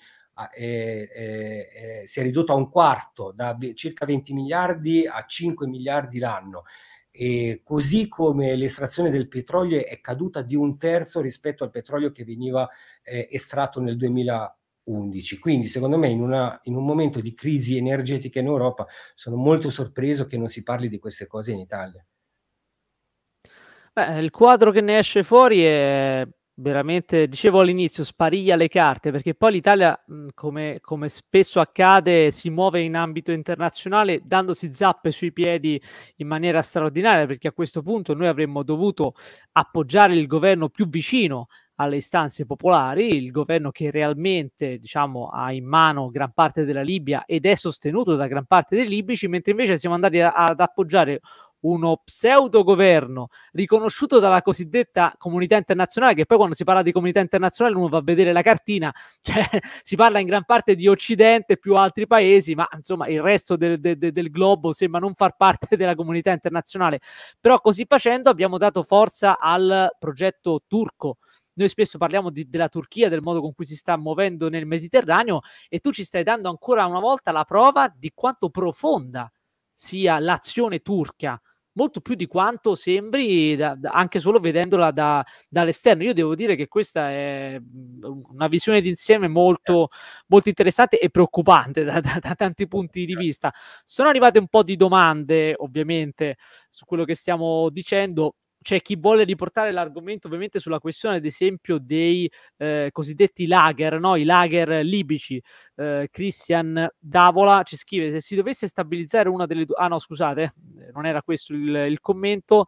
eh, eh, si è ridotto a un quarto, da circa 20 miliardi a 5 miliardi l'anno. E così come l'estrazione del petrolio è caduta di un terzo rispetto al petrolio che veniva eh, estratto nel 2011. Quindi secondo me in, una, in, un momento di crisi energetica in Europa sono molto sorpreso che non si parli di queste cose in Italia. Beh, il quadro che ne esce fuori è veramente, dicevo all'inizio, spariglia le carte, perché poi l'Italia, come, come, spesso accade, si muove in ambito internazionale dandosi zappe sui piedi in maniera straordinaria, perché a questo punto noi avremmo dovuto appoggiare il governo più vicino alle istanze popolari, il governo che realmente diciamo, ha in mano gran parte della Libia ed è sostenuto da gran parte dei libici, mentre invece siamo andati a, ad appoggiare uno pseudo governo riconosciuto dalla cosiddetta comunità internazionale, che poi quando si parla di comunità internazionale uno va a vedere la cartina, cioè si parla in gran parte di Occidente più altri paesi, ma insomma il resto del, del, del globo sembra non far parte della comunità internazionale. Però così facendo abbiamo dato forza al progetto turco noi spesso parliamo di, della Turchia, del modo con cui si sta muovendo nel Mediterraneo e tu ci stai dando ancora una volta la prova di quanto profonda sia l'azione turca molto più di quanto sembri da, da, anche solo vedendola da, dall'esterno. Io devo dire che questa è mhmm, una visione d'insieme molto, certo. molto interessante e preoccupante da, da, tanti punti di vista. Sono arrivate un po' di domande, ovviamente, su quello che stiamo dicendo c'è cioè, chi vuole riportare l'argomento ovviamente sulla questione, ad esempio, dei eh, cosiddetti lager, no? i lager libici. Eh, Christian Davola ci scrive: se si dovesse stabilizzare una delle due. Ah, no, scusate, eh, non era questo il, il commento.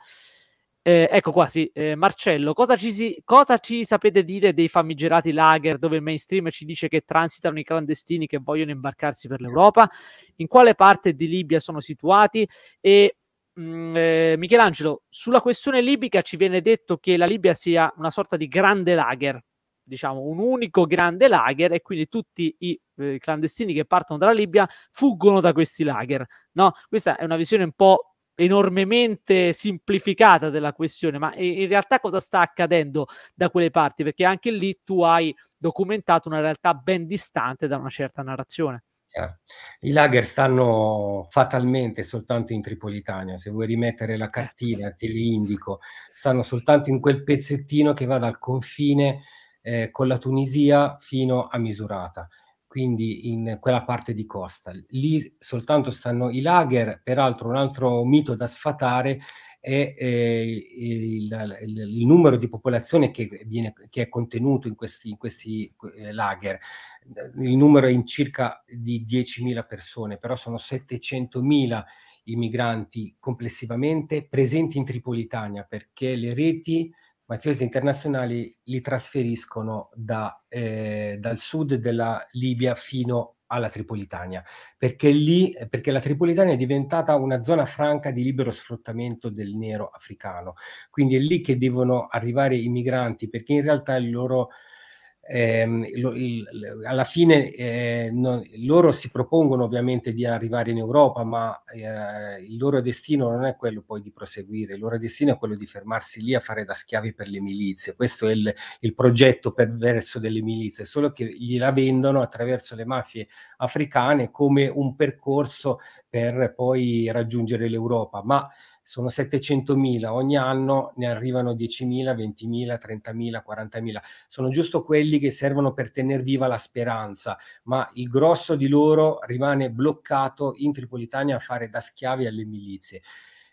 Eh, ecco qua, sì. Eh, Marcello, cosa ci, si, cosa ci, sapete dire dei famigerati lager dove il mainstream ci dice che transitano i clandestini che vogliono imbarcarsi per l'Europa? In quale parte di Libia sono situati? E Mm, eh, Michelangelo, sulla questione libica ci viene detto che la Libia sia una sorta di grande lager, diciamo un unico grande lager e quindi tutti i eh, clandestini che partono dalla Libia fuggono da questi lager. No? Questa è una visione un po' enormemente semplificata della questione, ma in realtà cosa sta accadendo da quelle parti? Perché anche lì tu hai documentato una realtà ben distante da una certa narrazione chiaro. I lager stanno fatalmente soltanto in Tripolitania, se vuoi rimettere la certo. cartina te li indico, stanno soltanto in quel pezzettino che va dal confine eh, con la Tunisia fino a Misurata, quindi in quella parte di costa. Lì soltanto stanno i lager, peraltro un altro mito da sfatare è eh, il, il, il, numero di popolazione che, viene, che è contenuto in questi, in questi eh, lager. Il numero è in circa di 10.000 persone, però sono 700.000 i migranti complessivamente presenti in Tripolitania perché le reti mafiose internazionali li trasferiscono da, eh, dal sud della Libia fino alla Tripolitania, perché, lì, perché la Tripolitania è diventata una zona franca di libero sfruttamento del nero africano. Quindi è lì che devono arrivare i migranti, perché in realtà il loro ehm, lo, il, alla fine eh, non, loro si propongono ovviamente di arrivare in Europa, ma eh, il loro destino non è quello poi di proseguire, il loro destino è quello di fermarsi lì a fare da schiavi per le milizie. Questo è il, il progetto perverso delle milizie, solo che gliela vendono attraverso le mafie africane come un percorso per poi raggiungere l'Europa. Ma sono 700.000 ogni anno, ne arrivano 10.000, 20.000, 30.000, 40.000. Sono giusto quelli che servono per tenere viva la speranza, ma il grosso di loro rimane bloccato in Tripolitania a fare da schiavi alle milizie.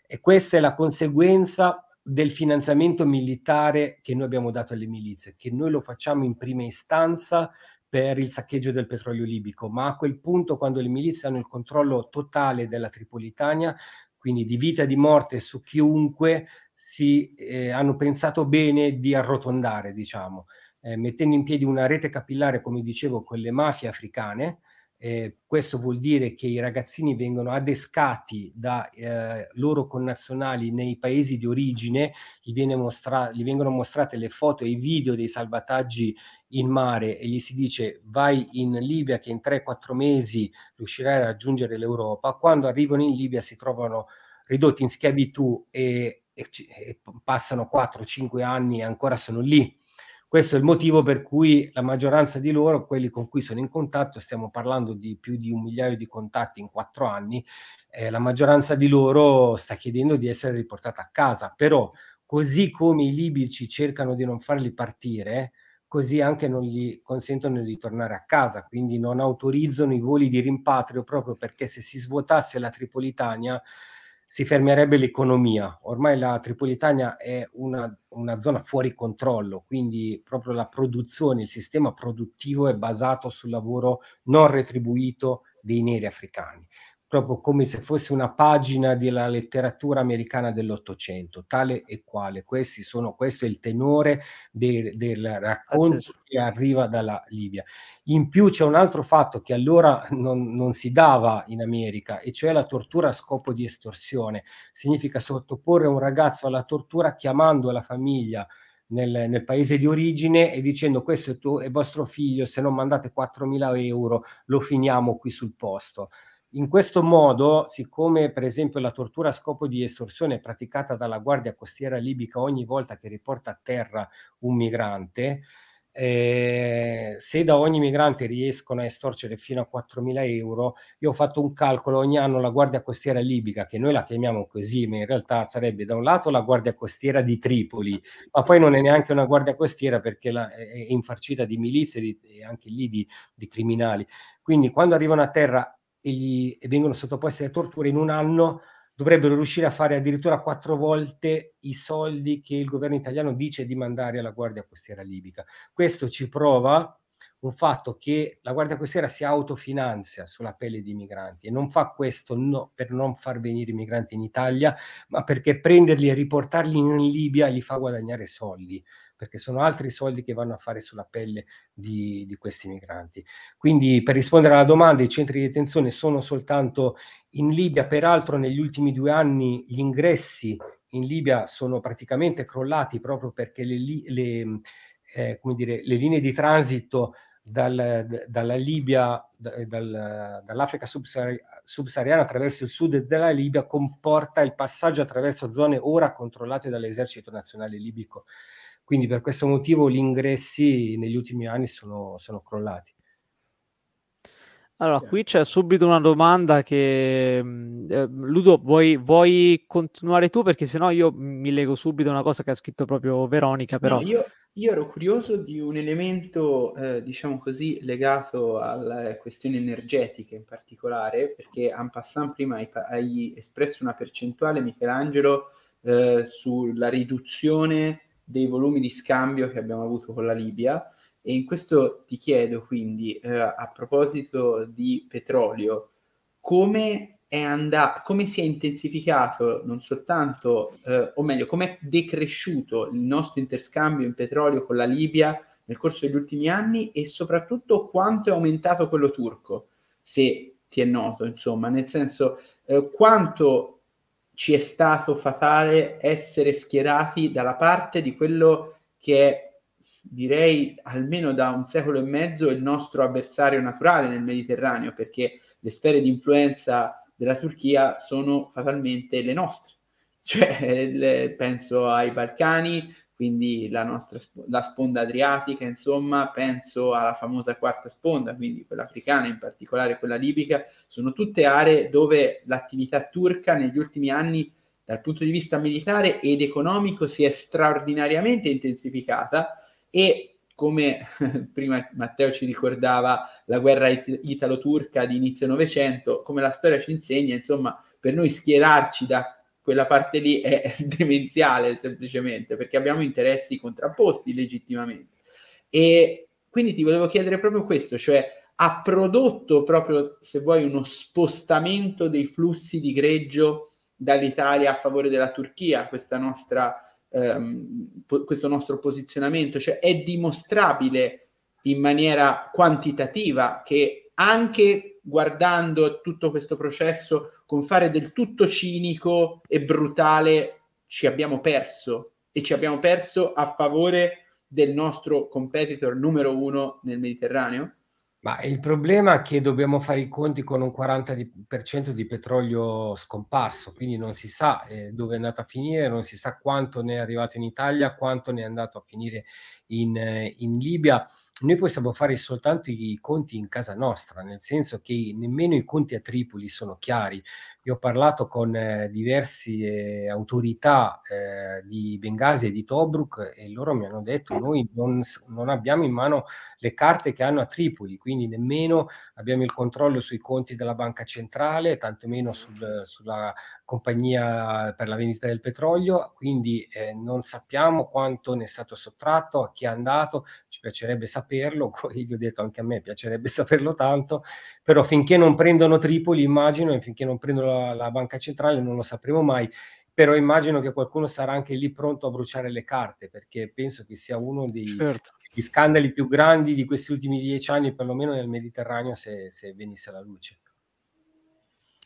E questa è la conseguenza del finanziamento militare che noi abbiamo dato alle milizie, che noi lo facciamo in prima istanza per il saccheggio del petrolio libico, ma a quel punto quando le milizie hanno il controllo totale della Tripolitania quindi di vita e di morte su chiunque si eh, hanno pensato bene di arrotondare, diciamo, eh, mettendo in piedi una rete capillare, come dicevo, con le mafie africane, eh, questo vuol dire che i ragazzini vengono adescati da eh, loro connazionali nei paesi di origine, gli, mostra- gli, vengono mostrate le foto e i video dei salvataggi in mare e gli si dice vai in Libia che in 3-4 mesi riuscirai a raggiungere l'Europa, quando arrivano in Libia si trovano ridotti in schiavitù e, e, e passano 4-5 anni e ancora sono lì questo è il motivo per cui la maggioranza di loro, quelli con cui sono in contatto, stiamo parlando di più di un migliaio di contatti in quattro anni, eh, la maggioranza di loro sta chiedendo di essere riportata a casa. Però, così come i libici cercano di non farli partire, così anche non gli consentono di tornare a casa, quindi non autorizzano i voli di rimpatrio proprio perché se si svuotasse la Tripolitania si fermerebbe l'economia. Ormai la Tripolitania è una, una, zona fuori controllo, quindi proprio la produzione, il sistema produttivo è basato sul lavoro non retribuito dei neri africani proprio come se fosse una pagina della letteratura americana dell'Ottocento, tale e quale. Questi Sono, questo è il tenore del, del racconto Accessi. che arriva dalla Libia. In più c'è un altro fatto che allora non, non, si dava in America, e cioè la tortura a scopo di estorsione. Significa sottoporre un ragazzo alla tortura chiamando la famiglia. Nel, nel paese di origine e dicendo questo è, tuo, è vostro figlio, se non mandate 4.000 euro lo finiamo qui sul posto in questo modo, siccome per esempio la tortura a scopo di estorsione è praticata dalla Guardia Costiera libica ogni volta che riporta a terra un migrante, eh, se da ogni migrante riescono a estorcere fino a 4.000 euro, io ho fatto un calcolo, ogni anno la Guardia Costiera libica, che noi la chiamiamo così, ma in realtà sarebbe da un lato la Guardia Costiera di Tripoli, ma poi non è neanche una Guardia Costiera perché la, è infarcita di milizie e anche lì di, di criminali. Quindi quando arrivano a terra e, gli, e vengono sottoposti a torture in un anno, dovrebbero riuscire a fare addirittura quattro volte i soldi che il governo italiano dice di mandare alla Guardia Costiera libica. Questo ci prova un fatto che la Guardia Costiera si autofinanzia sulla pelle dei migranti e non fa questo no, per non far venire i migranti in Italia, ma perché prenderli e riportarli in Libia gli fa guadagnare soldi perché sono altri soldi che vanno a fare sulla pelle di, di questi migranti. Quindi per rispondere alla domanda, i centri di detenzione sono soltanto in Libia, peraltro negli ultimi due anni gli ingressi in Libia sono praticamente crollati proprio perché le, le, eh, dire, le linee di transito dal, dalla Libia, dal, dall'Africa subsahariana attraverso il sud della Libia comporta il passaggio attraverso zone ora controllate dall'esercito nazionale libico quindi per questo motivo gli ingressi negli ultimi anni sono, sono crollati. Allora, qui c'è subito una domanda che mm, eh, Ludo, vuoi, vuoi, continuare tu? Perché sennò io mi leggo subito una cosa che ha scritto proprio Veronica. Però. No, io, io, ero curioso di un elemento, eh, diciamo così, legato alle questioni energetiche in particolare, perché Ampassan prima hai, hai, espresso una percentuale, Michelangelo, eh, sulla riduzione dei volumi di scambio che abbiamo avuto con la Libia e in questo ti chiedo quindi eh, a proposito di petrolio come è andato come si è intensificato non soltanto eh, o meglio come è decresciuto il nostro interscambio in petrolio con la Libia nel corso degli ultimi anni e soprattutto quanto è aumentato quello turco se ti è noto insomma nel senso eh, quanto ci è stato fatale essere schierati dalla parte di quello che è, direi, almeno da un secolo e mezzo il nostro avversario naturale nel Mediterraneo, perché le sfere di influenza della Turchia sono fatalmente le nostre. Cioè, le, penso ai Balcani, quindi la nostra la sponda adriatica, insomma, penso alla famosa quarta sponda, quindi quella africana, in particolare quella libica, sono tutte aree dove l'attività turca negli ultimi anni dal punto di vista militare ed economico si è straordinariamente intensificata e come prima Matteo ci ricordava la guerra it- italo-turca di inizio Novecento, come la storia ci insegna, insomma, per noi schierarci da quella parte lì è demenziale semplicemente perché abbiamo interessi contrapposti legittimamente. E quindi ti volevo chiedere proprio questo, cioè ha prodotto proprio, se vuoi, uno spostamento dei flussi di greggio dall'Italia a favore della Turchia, nostra, ehm, po- questo nostro posizionamento, cioè è dimostrabile in maniera quantitativa che anche guardando tutto questo processo con fare del tutto cinico e brutale ci abbiamo perso e ci abbiamo perso a favore del nostro competitor numero uno nel Mediterraneo? Ma il problema è che dobbiamo fare i conti con un 40% di petrolio scomparso, quindi non si sa eh, dove è andato a finire, non si sa quanto ne è arrivato in Italia, quanto ne è andato a finire in, eh, in Libia noi possiamo fare soltanto i conti in casa nostra, nel senso che nemmeno i conti a Tripoli sono chiari, io ho parlato con eh, diverse eh, autorità eh, di Benghazi e di Tobruk e loro mi hanno detto noi non, non, abbiamo in mano le carte che hanno a Tripoli, quindi nemmeno abbiamo il controllo sui conti della banca centrale, tantomeno sul, sulla compagnia per la vendita del petrolio, quindi eh, non sappiamo quanto ne è stato sottratto, a chi è andato, ci piacerebbe saperlo, poi gli ho detto anche a me piacerebbe saperlo tanto, però finché non prendono Tripoli immagino e finché non prendono la alla banca centrale, non lo sapremo mai, però immagino che qualcuno sarà anche lì pronto a bruciare le carte, perché penso che sia uno dei, certo. degli scandali più grandi di questi ultimi dieci anni, perlomeno nel Mediterraneo, se, se venisse alla luce.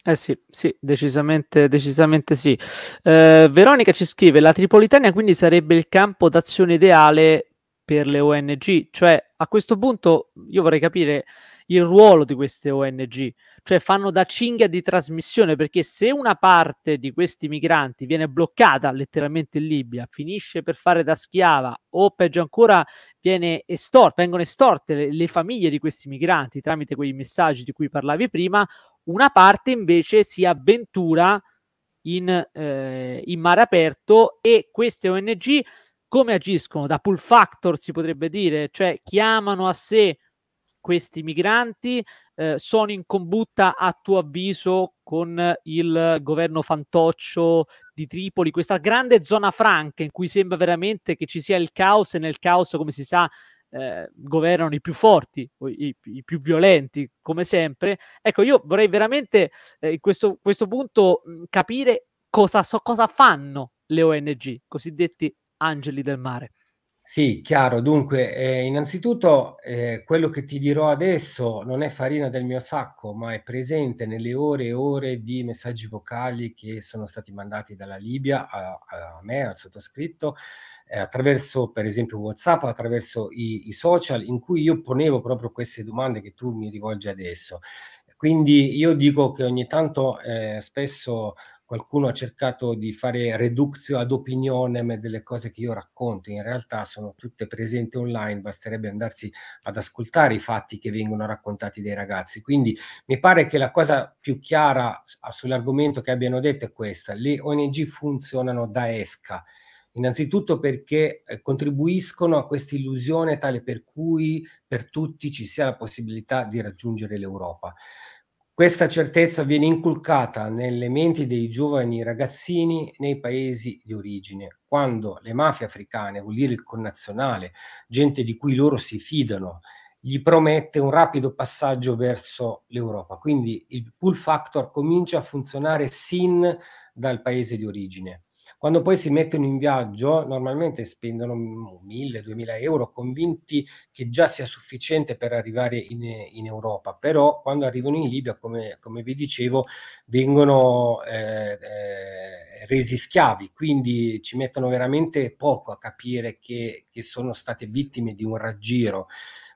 Eh sì, sì, decisamente, decisamente sì. Eh, Veronica ci scrive, la Tripolitania quindi sarebbe il campo d'azione ideale per le ONG, cioè a questo punto io vorrei capire il ruolo di queste ONG, cioè fanno da cinghia di trasmissione, perché se una parte di questi migranti viene bloccata letteralmente in Libia, finisce per fare da schiava o peggio ancora estor- vengono estorte le, le famiglie di questi migranti tramite quei messaggi di cui parlavi prima, una parte invece si avventura in, eh, in, mare aperto e queste ONG come agiscono? Da pull factor si potrebbe dire, cioè chiamano a sé questi migranti, eh, sono in combutta a tuo avviso con il governo fantoccio di Tripoli, questa grande zona franca in cui sembra veramente che ci sia il caos e nel caos, come si sa, eh, governano i più forti, i, i, più violenti, come sempre. Ecco, io vorrei veramente eh, in questo, questo punto mm, capire cosa, so, cosa fanno le ONG, cosiddetti angeli del mare. Sì, chiaro. Dunque, eh, innanzitutto eh, quello che ti dirò adesso non è farina del mio sacco, ma è presente nelle ore e ore di messaggi vocali che sono stati mandati dalla Libia a, a me, al sottoscritto, eh, attraverso per esempio WhatsApp, attraverso i, i social, in cui io ponevo proprio queste domande che tu mi rivolgi adesso. Quindi io dico che ogni tanto eh, spesso qualcuno ha cercato di fare reduzio ad opinione delle cose che io racconto, in realtà sono tutte presenti online, basterebbe andarsi ad ascoltare i fatti che vengono raccontati dai ragazzi. Quindi mi pare che la cosa più chiara sull'argomento che abbiano detto è questa, le ONG funzionano da esca. Innanzitutto perché eh, contribuiscono a questa illusione tale per cui per tutti ci sia la possibilità di raggiungere l'Europa. Questa certezza viene inculcata nelle menti dei giovani ragazzini nei paesi di origine, quando le mafie africane, vuol dire il connazionale, gente di cui loro si fidano, gli promette un rapido passaggio verso l'Europa. Quindi il pull factor comincia a funzionare sin dal paese di origine. Quando poi si mettono in viaggio, normalmente spendono 1000-2000 mm, euro, convinti che già sia sufficiente per arrivare in, in Europa, però quando arrivano in Libia, come, come vi dicevo, vengono eh, eh, resi schiavi, quindi ci mettono veramente poco a capire che, che sono state vittime di un raggiro.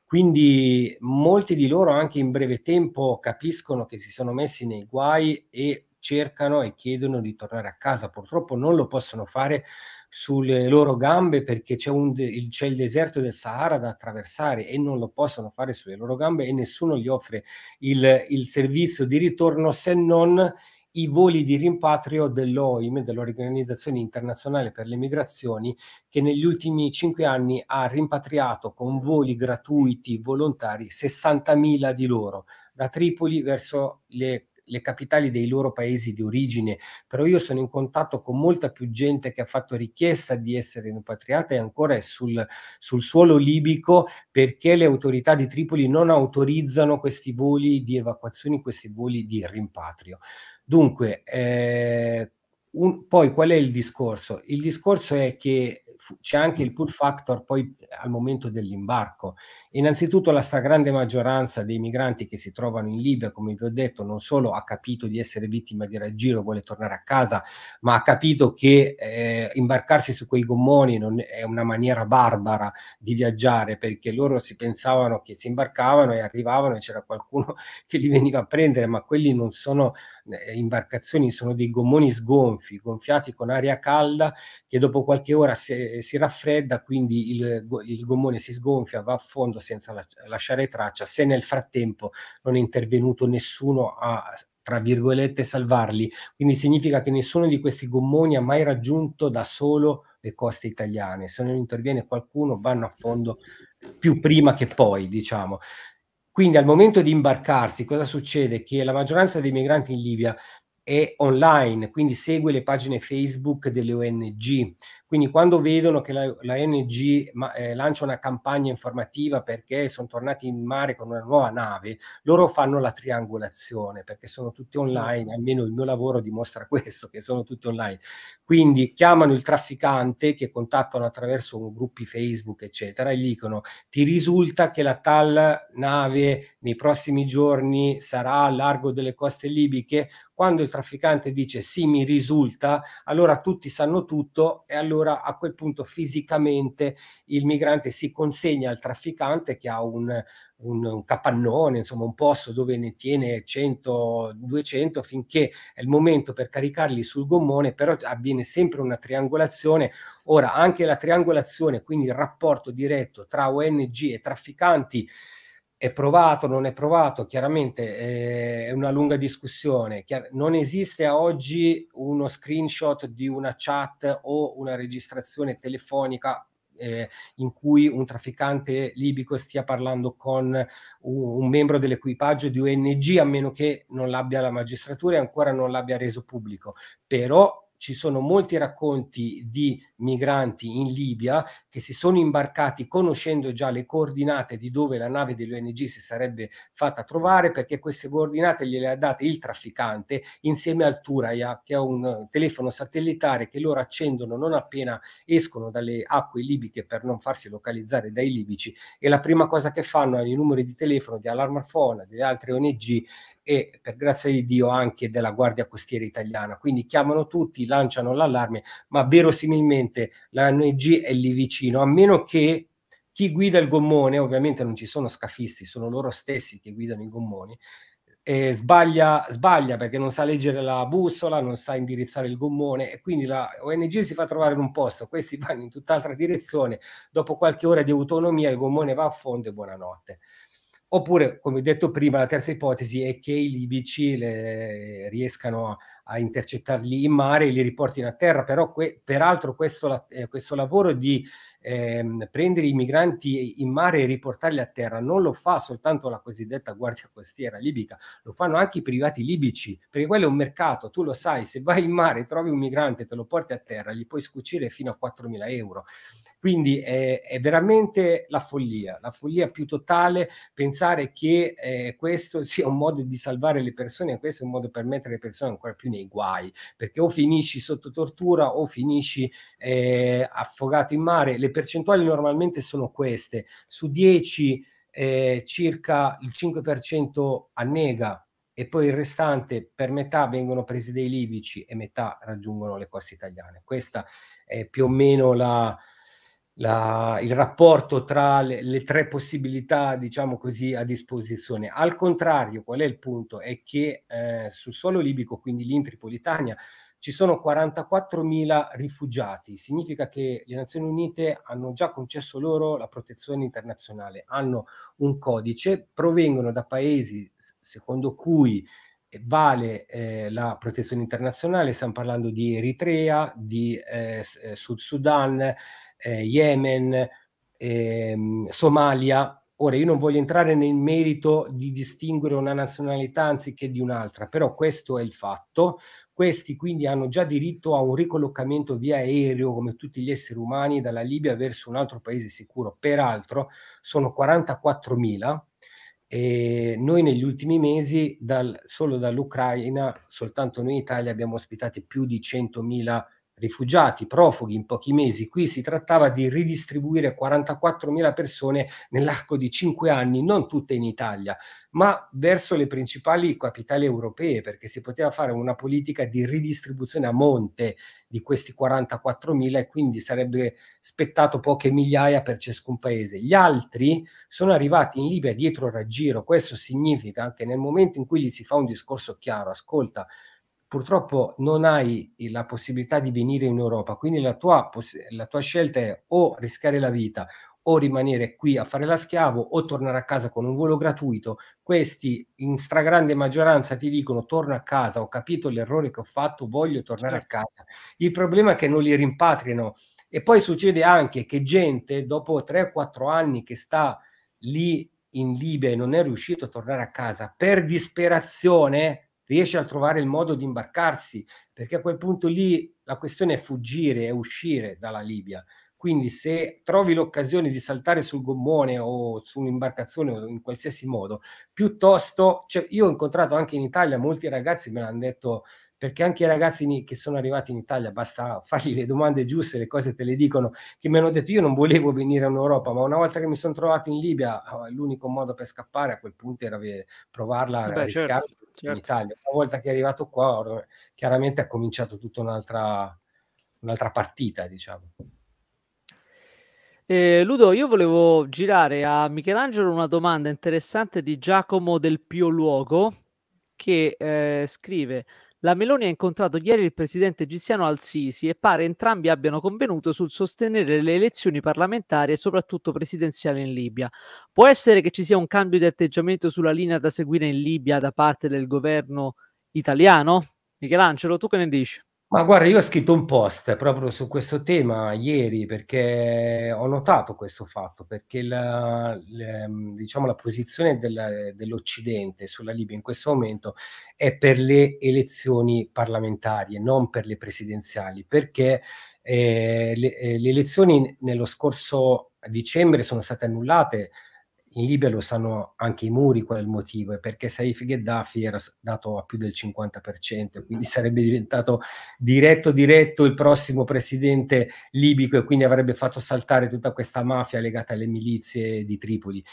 Quindi molti di loro anche in breve tempo capiscono che si sono messi nei guai e cercano e chiedono di tornare a casa. Purtroppo non lo possono fare sulle loro gambe perché c'è, de- c'è, il deserto del Sahara da attraversare e non lo possono fare sulle loro gambe e nessuno gli offre il, il servizio di ritorno se non i voli di rimpatrio dell'OIM, dell'Organizzazione Internazionale per le Migrazioni, che negli ultimi cinque anni ha rimpatriato con voli gratuiti volontari 60.000 di loro da Tripoli verso le le capitali dei loro paesi di origine, però io sono in contatto con molta più gente che ha fatto richiesta di essere rimpatriata e ancora è sul, sul suolo libico perché le autorità di Tripoli non autorizzano questi voli di evacuazione, questi voli di rimpatrio. Dunque, eh, un, poi qual è il discorso? Il discorso è che fu- c'è anche il pull factor poi eh, al momento dell'imbarco. Innanzitutto la stragrande maggioranza dei migranti che si trovano in Libia, come vi ho detto, non solo ha capito di essere vittima di raggiro, vuole tornare a casa, ma ha capito che eh, imbarcarsi su quei gommoni è una maniera barbara di viaggiare, perché loro si pensavano che si imbarcavano e arrivavano e c'era qualcuno che li veniva a prendere, ma quelli non sono eh, imbarcazioni sono dei gommoni sgonfi, gonfiati con aria calda che dopo qualche ora si, si raffredda, quindi il, il, gommone si sgonfia, va a fondo senza lasciare traccia, se nel frattempo non è intervenuto nessuno a tra virgolette salvarli, quindi significa che nessuno di questi gommoni ha mai raggiunto da solo le coste italiane, se non interviene qualcuno vanno a fondo più prima che poi, diciamo. Quindi al momento di imbarcarsi, cosa succede? Che la maggioranza dei migranti in Libia è online, quindi segue le pagine Facebook delle ONG, quindi quando vedono che la, la ONG eh, lancia una campagna informativa perché sono tornati in mare con una nuova nave, loro fanno la triangolazione perché sono tutti online, almeno il mio lavoro dimostra questo, che sono tutti online. Quindi chiamano il trafficante che contattano attraverso gruppi Facebook, eccetera, e gli dicono ti risulta che la tal nave nei prossimi giorni sarà a largo delle coste libiche, quando il trafficante dice sì, mi risulta, allora tutti sanno tutto e allora a quel punto fisicamente il migrante si consegna al trafficante che ha un, un, un, capannone, insomma un posto dove ne tiene 100, 200 finché è il momento per caricarli sul gommone, però avviene sempre una triangolazione. Ora anche la triangolazione, quindi il rapporto diretto tra ONG e trafficanti è provato, non è provato, chiaramente eh, è una lunga discussione. Non esiste a oggi uno screenshot di una chat o una registrazione telefonica eh, in cui un trafficante libico stia parlando con un membro dell'equipaggio di ONG, a meno che non l'abbia la magistratura e ancora non l'abbia reso pubblico. Però ci sono molti racconti di migranti in Libia che si sono imbarcati conoscendo già le coordinate di dove la nave dell'ONG si sarebbe fatta trovare perché queste coordinate gliele ha date il trafficante insieme al Turaya che è un telefono satellitare che loro accendono non appena escono dalle acque libiche per non farsi localizzare dai libici e la prima cosa che fanno è i numeri di telefono di Alarma Fona, delle altre ONG e per grazia di Dio anche della Guardia Costiera Italiana. Quindi chiamano tutti, lanciano l'allarme, ma verosimilmente la ONG è lì vicino, a meno che chi guida il gommone, ovviamente non ci sono scafisti, sono loro stessi che guidano i gommoni, eh, sbaglia, sbaglia perché non sa leggere la bussola, non sa indirizzare il gommone e quindi la ONG si fa trovare in un posto, questi vanno in tutt'altra direzione, dopo qualche ora di autonomia il gommone va a fondo e buonanotte. Oppure, come detto prima, la terza ipotesi è che i libici le, riescano a intercettarli in mare e li riportino a terra, però que, peraltro questo, la, eh, questo lavoro di ehm, prendere i migranti in mare e riportarli a terra non lo fa soltanto la cosiddetta guardia costiera libica, lo fanno anche i privati libici, perché quello è un mercato, tu lo sai, se vai in mare trovi un migrante, te lo porti a terra, gli puoi scucire fino a 4.000 euro. Quindi è, è, veramente la follia, la follia più totale pensare che eh, questo sia un modo di salvare le persone, questo è un modo per mettere le persone ancora più nei nei guai, perché o finisci sotto tortura o finisci eh, affogato in mare. Le percentuali normalmente sono queste, su 10 eh, circa il 5% annega e poi il restante per metà vengono presi dai libici e metà raggiungono le coste italiane. Questa è più o meno la, la, il rapporto tra le, le, tre possibilità, diciamo così, a disposizione. Al contrario, qual è il punto? È che eh, sul suolo libico, quindi lì in Tripolitania, ci sono 44.000 rifugiati, significa che le Nazioni Unite hanno già concesso loro la protezione internazionale, hanno un codice, provengono da paesi secondo cui eh, vale eh, la protezione internazionale, stiamo parlando di Eritrea, di eh, eh Sud Sudan, eh, Yemen, ehm, Somalia. Ora io non voglio entrare nel merito di distinguere una nazionalità anziché di un'altra, però questo è il fatto. Questi quindi hanno già diritto a un ricollocamento via aereo, come tutti gli esseri umani, dalla Libia verso un altro paese sicuro. Peraltro sono 44.000 e noi negli ultimi mesi, dal, solo dall'Ucraina, soltanto noi in Italia abbiamo ospitato più di 100.000 rifugiati, profughi in pochi mesi. Qui si trattava di ridistribuire 44.000 persone nell'arco di cinque anni, non tutte in Italia, ma verso le principali capitali europee, perché si poteva fare una politica di ridistribuzione a monte di questi 44.000 e quindi sarebbe spettato poche migliaia per ciascun paese. Gli altri sono arrivati in Libia dietro raggiro, questo significa che nel momento in cui gli si fa un discorso chiaro, ascolta, purtroppo non hai la possibilità di venire in Europa, quindi la tua, la tua scelta è o rischiare la vita o rimanere qui a fare la schiavo o tornare a casa con un volo gratuito, questi in stragrande maggioranza ti dicono torna a casa, ho capito l'errore che ho fatto, voglio tornare a certo. casa. Il problema è che non li rimpatriano e poi succede anche che gente dopo 3-4 anni che sta lì in Libia e non è riuscito a tornare a casa per disperazione riesce a trovare il modo di imbarcarsi, perché a quel punto lì la questione è fuggire, è uscire dalla Libia. Quindi se trovi l'occasione di saltare sul gommone o su un'imbarcazione o in qualsiasi modo, piuttosto, cioè, io ho incontrato anche in Italia molti ragazzi, me l'hanno detto, perché anche i ragazzi che sono arrivati in Italia, basta fargli le domande giuste, le cose te le dicono, che mi hanno detto io non volevo venire in Europa, ma una volta che mi sono trovato in Libia, ah, l'unico modo per scappare a quel punto era provarla, Beh, rischiare, certo certo. in Italia. Una volta che è arrivato qua, chiaramente ha cominciato tutta un'altra, un'altra partita, diciamo. Eh, Ludo, io volevo girare a Michelangelo una domanda interessante di Giacomo del Pio Luogo che eh, scrive la Meloni ha incontrato ieri il presidente egiziano Al-Sisi e pare entrambi abbiano convenuto sul sostenere le elezioni parlamentari e soprattutto presidenziali in Libia. Può essere che ci sia un cambio di atteggiamento sulla linea da seguire in Libia da parte del governo italiano? Michelangelo, tu che ne dici? Ma guarda, io ho scritto un post proprio su questo tema ieri perché ho notato questo fatto, perché la, la mm, diciamo, la posizione del, dell'Occidente sulla Libia in questo momento è per le elezioni parlamentari e non per le presidenziali, perché eh, le, eh, le elezioni nello scorso dicembre sono state annullate in Libia lo sanno anche i muri qual è il motivo, è perché Saif Gheddafi era dato a più del 50%, quindi mm. sarebbe diventato diretto diretto il prossimo presidente libico e quindi avrebbe fatto saltare tutta questa mafia legata alle milizie di Tripoli.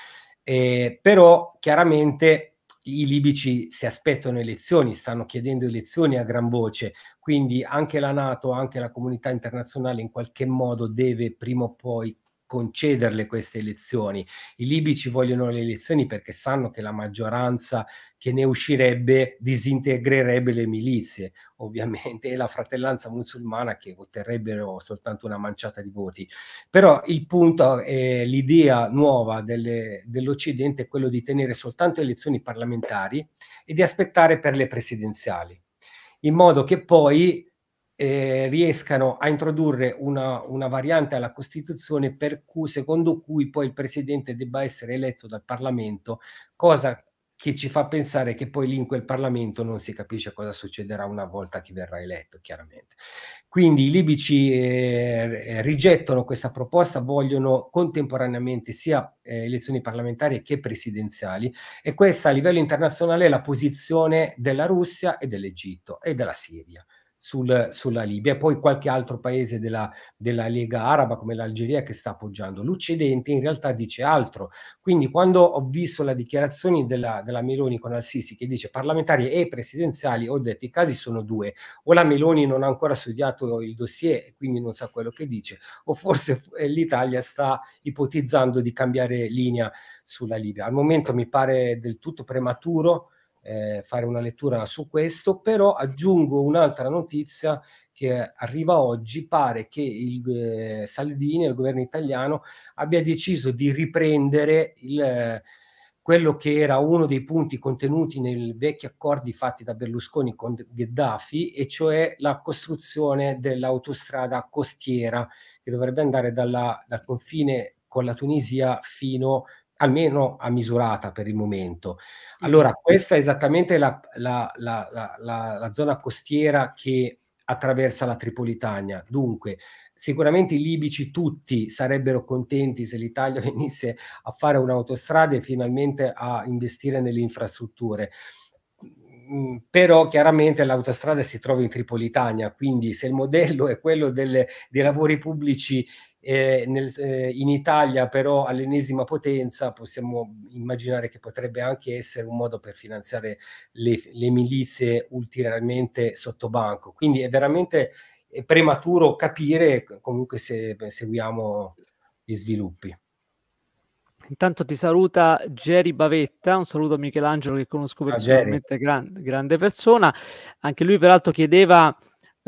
Eh, però chiaramente i libici si aspettano elezioni, stanno chiedendo elezioni a gran voce, quindi anche la Nato, anche la comunità internazionale in qualche modo deve prima o poi concederle queste elezioni. I libici vogliono le elezioni perché sanno che la maggioranza che ne uscirebbe disintegrerebbe le milizie, ovviamente, e la fratellanza musulmana che otterrebbero soltanto una manciata di voti. Però il punto, è l'idea nuova dell'Occidente è quello di tenere soltanto elezioni parlamentari e di aspettare per le presidenziali, in modo che poi eh, riescano a introdurre una, una, variante alla Costituzione per cui, secondo cui poi il Presidente debba essere eletto dal Parlamento, cosa che ci fa pensare che poi lì in quel Parlamento non si capisce cosa succederà una volta che verrà eletto, chiaramente. Quindi i libici eh, eh, rigettano questa proposta, vogliono contemporaneamente sia eh, elezioni parlamentari che presidenziali e questa a livello internazionale è la posizione della Russia e dell'Egitto e della Siria sul, sulla Libia e poi qualche altro paese della, della Lega Araba come l'Algeria che sta appoggiando. L'Occidente in realtà dice altro. Quindi quando ho visto la dichiarazione della, della Meloni con Al-Sisi che dice parlamentari e presidenziali, ho detto i casi sono due. O la Meloni non ha ancora studiato il dossier e quindi non sa quello che dice, o forse eh, l'Italia sta ipotizzando di cambiare linea sulla Libia. Al momento mi pare del tutto prematuro eh, fare una lettura su questo, però aggiungo un'altra notizia che arriva oggi, pare che il eh, Salvini, il governo italiano, abbia deciso di riprendere il... Eh, quello che era uno dei punti contenuti nei vecchi accordi fatti da Berlusconi con Gheddafi, e cioè la costruzione dell'autostrada costiera che dovrebbe andare dalla, dal confine con la Tunisia fino a almeno a misurata per il momento. Mm. Allora, questa è esattamente la, la, la, la, zona costiera che attraversa la Tripolitania. Dunque, sicuramente i libici tutti sarebbero contenti se l'Italia venisse a fare un'autostrada e finalmente a investire nelle infrastrutture. Mm, però chiaramente l'autostrada si trova in Tripolitania, quindi se il modello è quello delle, dei lavori pubblici eh, nel, eh, in Italia però all'ennesima potenza possiamo immaginare che potrebbe anche essere un modo per finanziare le, le milizie ulteriormente sotto banco. Quindi è veramente prematuro capire comunque se seguiamo gli sviluppi. Intanto ti saluta Geri Bavetta, un saluto a Michelangelo che conosco personalmente, ah, grande, grande persona. Anche lui peraltro chiedeva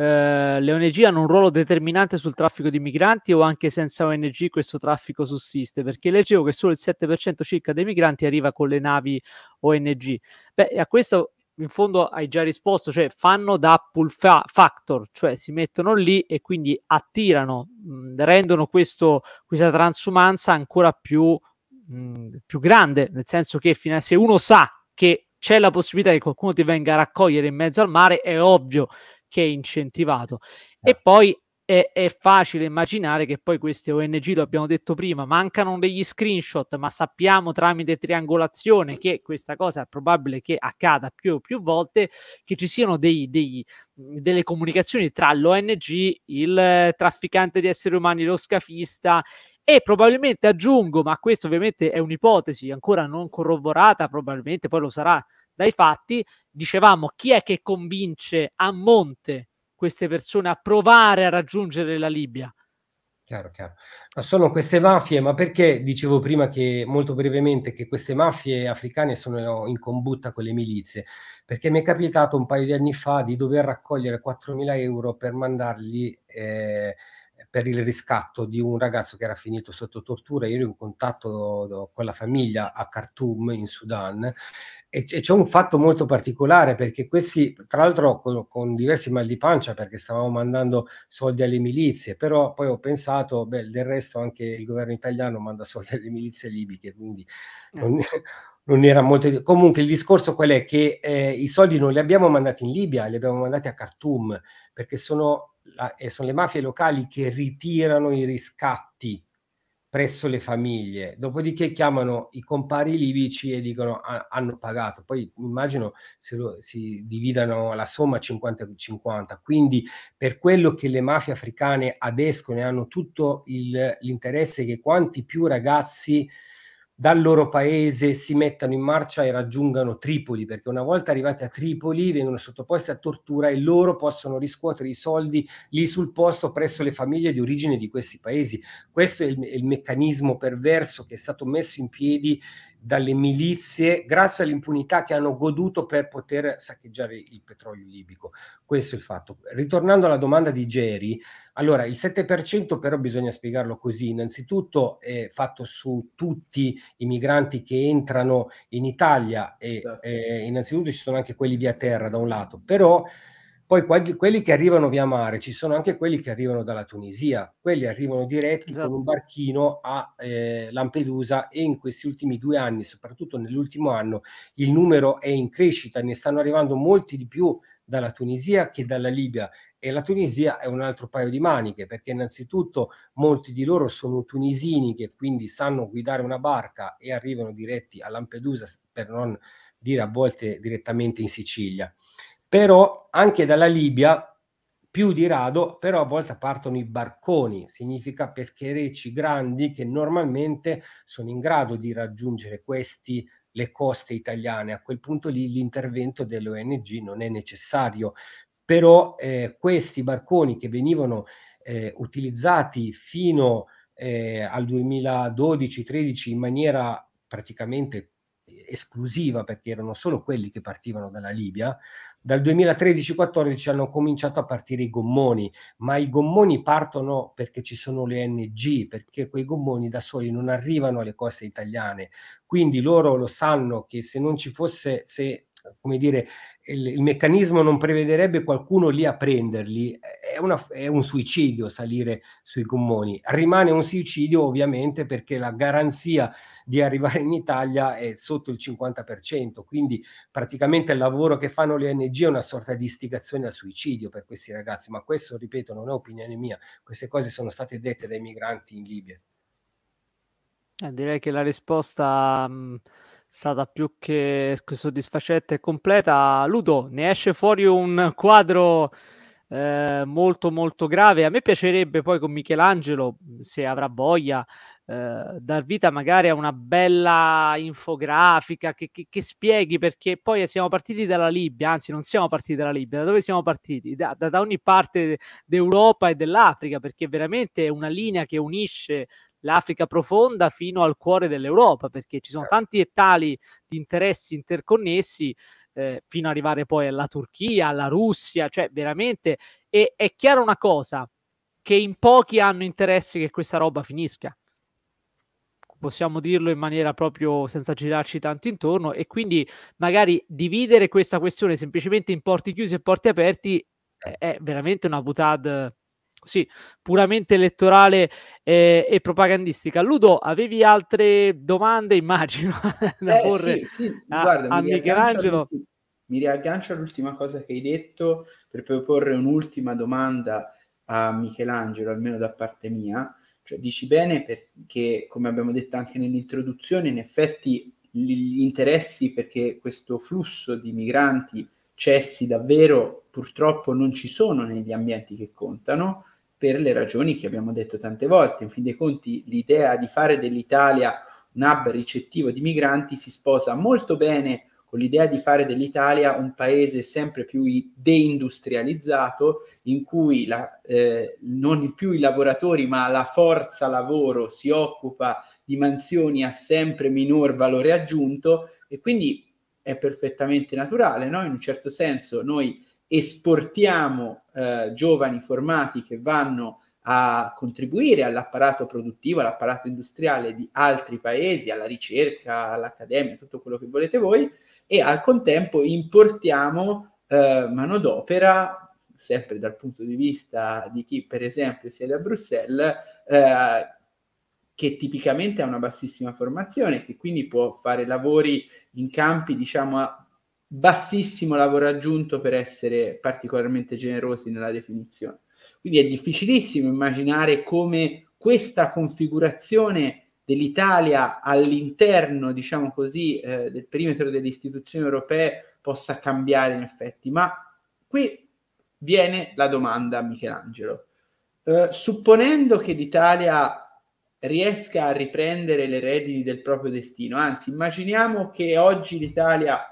eh, le ONG hanno un ruolo determinante sul traffico di migranti o anche senza ONG questo traffico sussiste? Perché leggevo che solo il 7% circa dei migranti arriva con le navi ONG. Beh, a questo in fondo hai già risposto, cioè fanno da pull fa- factor, cioè si mettono lì e quindi attirano, mh, rendono questo, questa transumanza ancora più, mh, più grande, nel senso che a, se uno sa che c'è la possibilità che qualcuno ti venga a raccogliere in mezzo al mare, è ovvio che è incentivato. Eh. E certo. poi è, è, facile immaginare che poi queste ONG, lo abbiamo detto prima, mancano degli screenshot, ma sappiamo tramite triangolazione che questa cosa è probabile che accada più o più volte, che ci siano dei, dei, delle comunicazioni tra l'ONG, il trafficante di esseri umani, lo scafista e probabilmente aggiungo, ma questo ovviamente è un'ipotesi ancora non corroborata, probabilmente poi lo sarà dai fatti, dicevamo chi è che convince a monte queste persone a provare a raggiungere la Libia? Chiaro, chiaro. Ma sono queste mafie, ma perché dicevo prima che molto brevemente che queste mafie africane sono in combutta con le milizie? Perché mi è capitato un paio di anni fa di dover raccogliere 4.000 euro per mandarli eh, per il riscatto di un ragazzo che era finito sotto tortura. Io ero in contatto con la famiglia a Khartoum in Sudan e c'è un fatto molto particolare perché questi, tra l'altro con, con, diversi mal di pancia perché stavamo mandando soldi alle milizie, però poi ho pensato, beh, del resto anche il governo italiano manda soldi alle milizie libiche, quindi eh. non, eh. non era molto... Comunque il discorso qual è? Che eh, i soldi non li abbiamo mandati in Libia, li abbiamo mandati a Khartoum, perché sono, la, eh, sono le mafie locali che ritirano i riscatti presso le famiglie, dopodiché chiamano i compari libici e dicono ah, hanno pagato, poi immagino se lo, si dividano la somma 50-50, quindi per quello che le mafie africane adescono e hanno tutto il, l'interesse che quanti più ragazzi dal loro paese si mettano in marcia e raggiungano Tripoli, perché una volta arrivati a Tripoli vengono sottoposti a tortura e loro possono riscuotere i soldi lì sul posto presso le famiglie di origine di questi paesi. Questo è il, il meccanismo perverso che è stato messo in piedi dalle milizie grazie all'impunità che hanno goduto per poter saccheggiare il petrolio libico. Questo è il fatto. Ritornando alla domanda di Geri, allora il 7% però bisogna spiegarlo così, innanzitutto è fatto su tutti i migranti che entrano in Italia e certo. eh, innanzitutto ci sono anche quelli via terra da un lato, però poi quelli che arrivano via mare, ci sono anche quelli che arrivano dalla Tunisia, quelli arrivano diretti esatto. con un esatto. barchino a eh, Lampedusa e in questi ultimi due anni, soprattutto nell'ultimo anno, il numero è in crescita, ne stanno arrivando molti di più dalla Tunisia che dalla Libia e la Tunisia è un altro paio di maniche perché innanzitutto molti di loro sono tunisini che quindi sanno guidare una barca e arrivano diretti a Lampedusa per non dire a volte direttamente in Sicilia però anche dalla Libia più di rado, però a volte partono i barconi, significa pescherecci grandi che normalmente sono in grado di raggiungere questi le coste italiane. A quel punto lì l'intervento dell'ONG non è necessario, però eh, questi barconi che venivano eh, utilizzati fino eh, al 2012-13 in maniera praticamente eh, esclusiva perché erano solo quelli che partivano dalla Libia, dal 2013-14 hanno cominciato a partire i gommoni, ma i gommoni partono perché ci sono le NG, perché quei gommoni da soli non arrivano alle coste italiane. Quindi loro lo sanno che se non ci fosse, se come dire, il, il, meccanismo non prevederebbe qualcuno lì a prenderli, è, una, è, un suicidio salire sui gommoni. Rimane un suicidio ovviamente perché la garanzia di arrivare in Italia è sotto il 50%, quindi praticamente il lavoro che fanno le ONG è una sorta di istigazione al suicidio per questi ragazzi, ma questo, ripeto, non è opinione mia, queste cose sono state dette dai migranti in Libia. Eh, direi che la risposta... Mh stata più che soddisfacente e completa. Ludo, ne esce fuori un quadro eh, molto molto grave. A me piacerebbe poi con Michelangelo, se avrà voglia, eh, dar vita magari a una bella infografica che, che, che, spieghi perché poi siamo partiti dalla Libia, anzi non siamo partiti dalla Libia, da dove siamo partiti? Da, da, da ogni parte d'Europa e dell'Africa, perché veramente è una linea che unisce l'Africa profonda fino al cuore dell'Europa, perché ci sono certo. tanti e tali di interessi interconnessi eh, fino ad arrivare poi alla Turchia, alla Russia, cioè veramente e, è chiara una cosa, che in pochi hanno interesse che questa roba finisca. Possiamo dirlo in maniera proprio senza girarci tanto intorno e quindi magari dividere questa questione semplicemente in porti chiusi e porti aperti eh, è, veramente una butade sì, puramente elettorale eh, e propagandistica. Ludo, avevi altre domande, immagino, da eh, porre sì, sì. Guarda, a, a Michelangelo? Mi riaggancio all'ultima cosa che hai detto per poi porre un'ultima domanda a Michelangelo, almeno da parte mia. Cioè, dici bene perché, come abbiamo detto anche nell'introduzione, in effetti gli interessi perché questo flusso di migranti cessi davvero purtroppo non ci sono negli ambienti che contano per le ragioni che abbiamo detto tante volte. In fin dei conti l'idea di fare dell'Italia un hub ricettivo di migranti si sposa molto bene con l'idea di fare dell'Italia un paese sempre più deindustrializzato, in cui la, eh, non più i lavoratori ma la forza lavoro si occupa di mansioni a sempre minor valore aggiunto e quindi è perfettamente naturale, no? in un certo senso noi esportiamo eh, giovani formati che vanno a contribuire all'apparato produttivo, all'apparato industriale di altri paesi, alla ricerca, all'accademia, tutto quello che volete voi, e al contempo importiamo eh, manodopera, sempre dal punto di vista di chi per esempio siede a Bruxelles, eh, che tipicamente ha una bassissima formazione, che quindi può fare lavori in campi, diciamo, a bassissimo lavoro aggiunto per essere particolarmente generosi nella definizione. Quindi è difficilissimo immaginare come questa configurazione dell'Italia all'interno, diciamo così, eh, del perimetro delle istituzioni europee possa cambiare in effetti. Ma qui viene la domanda a Michelangelo. Eh, supponendo che l'Italia riesca a riprendere le redini del proprio destino, anzi immaginiamo che oggi l'Italia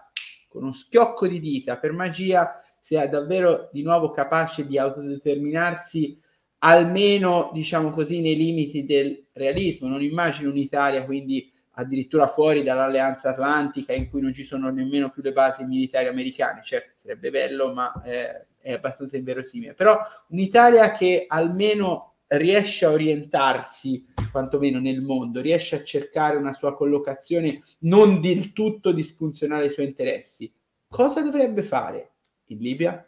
con uno schiocco di dita, per magia, sia davvero di nuovo capace di autodeterminarsi almeno, diciamo così, nei limiti del realismo. Non immagino un'Italia quindi addirittura fuori dall'alleanza atlantica in cui non ci sono nemmeno più le basi militari americane. Certo, sarebbe bello, ma eh, è abbastanza inverosimile. Però un'Italia che almeno riesce a orientarsi, quantomeno nel mondo, riesce a cercare una sua collocazione non del tutto disfunzionale ai suoi interessi, cosa dovrebbe fare in Libia?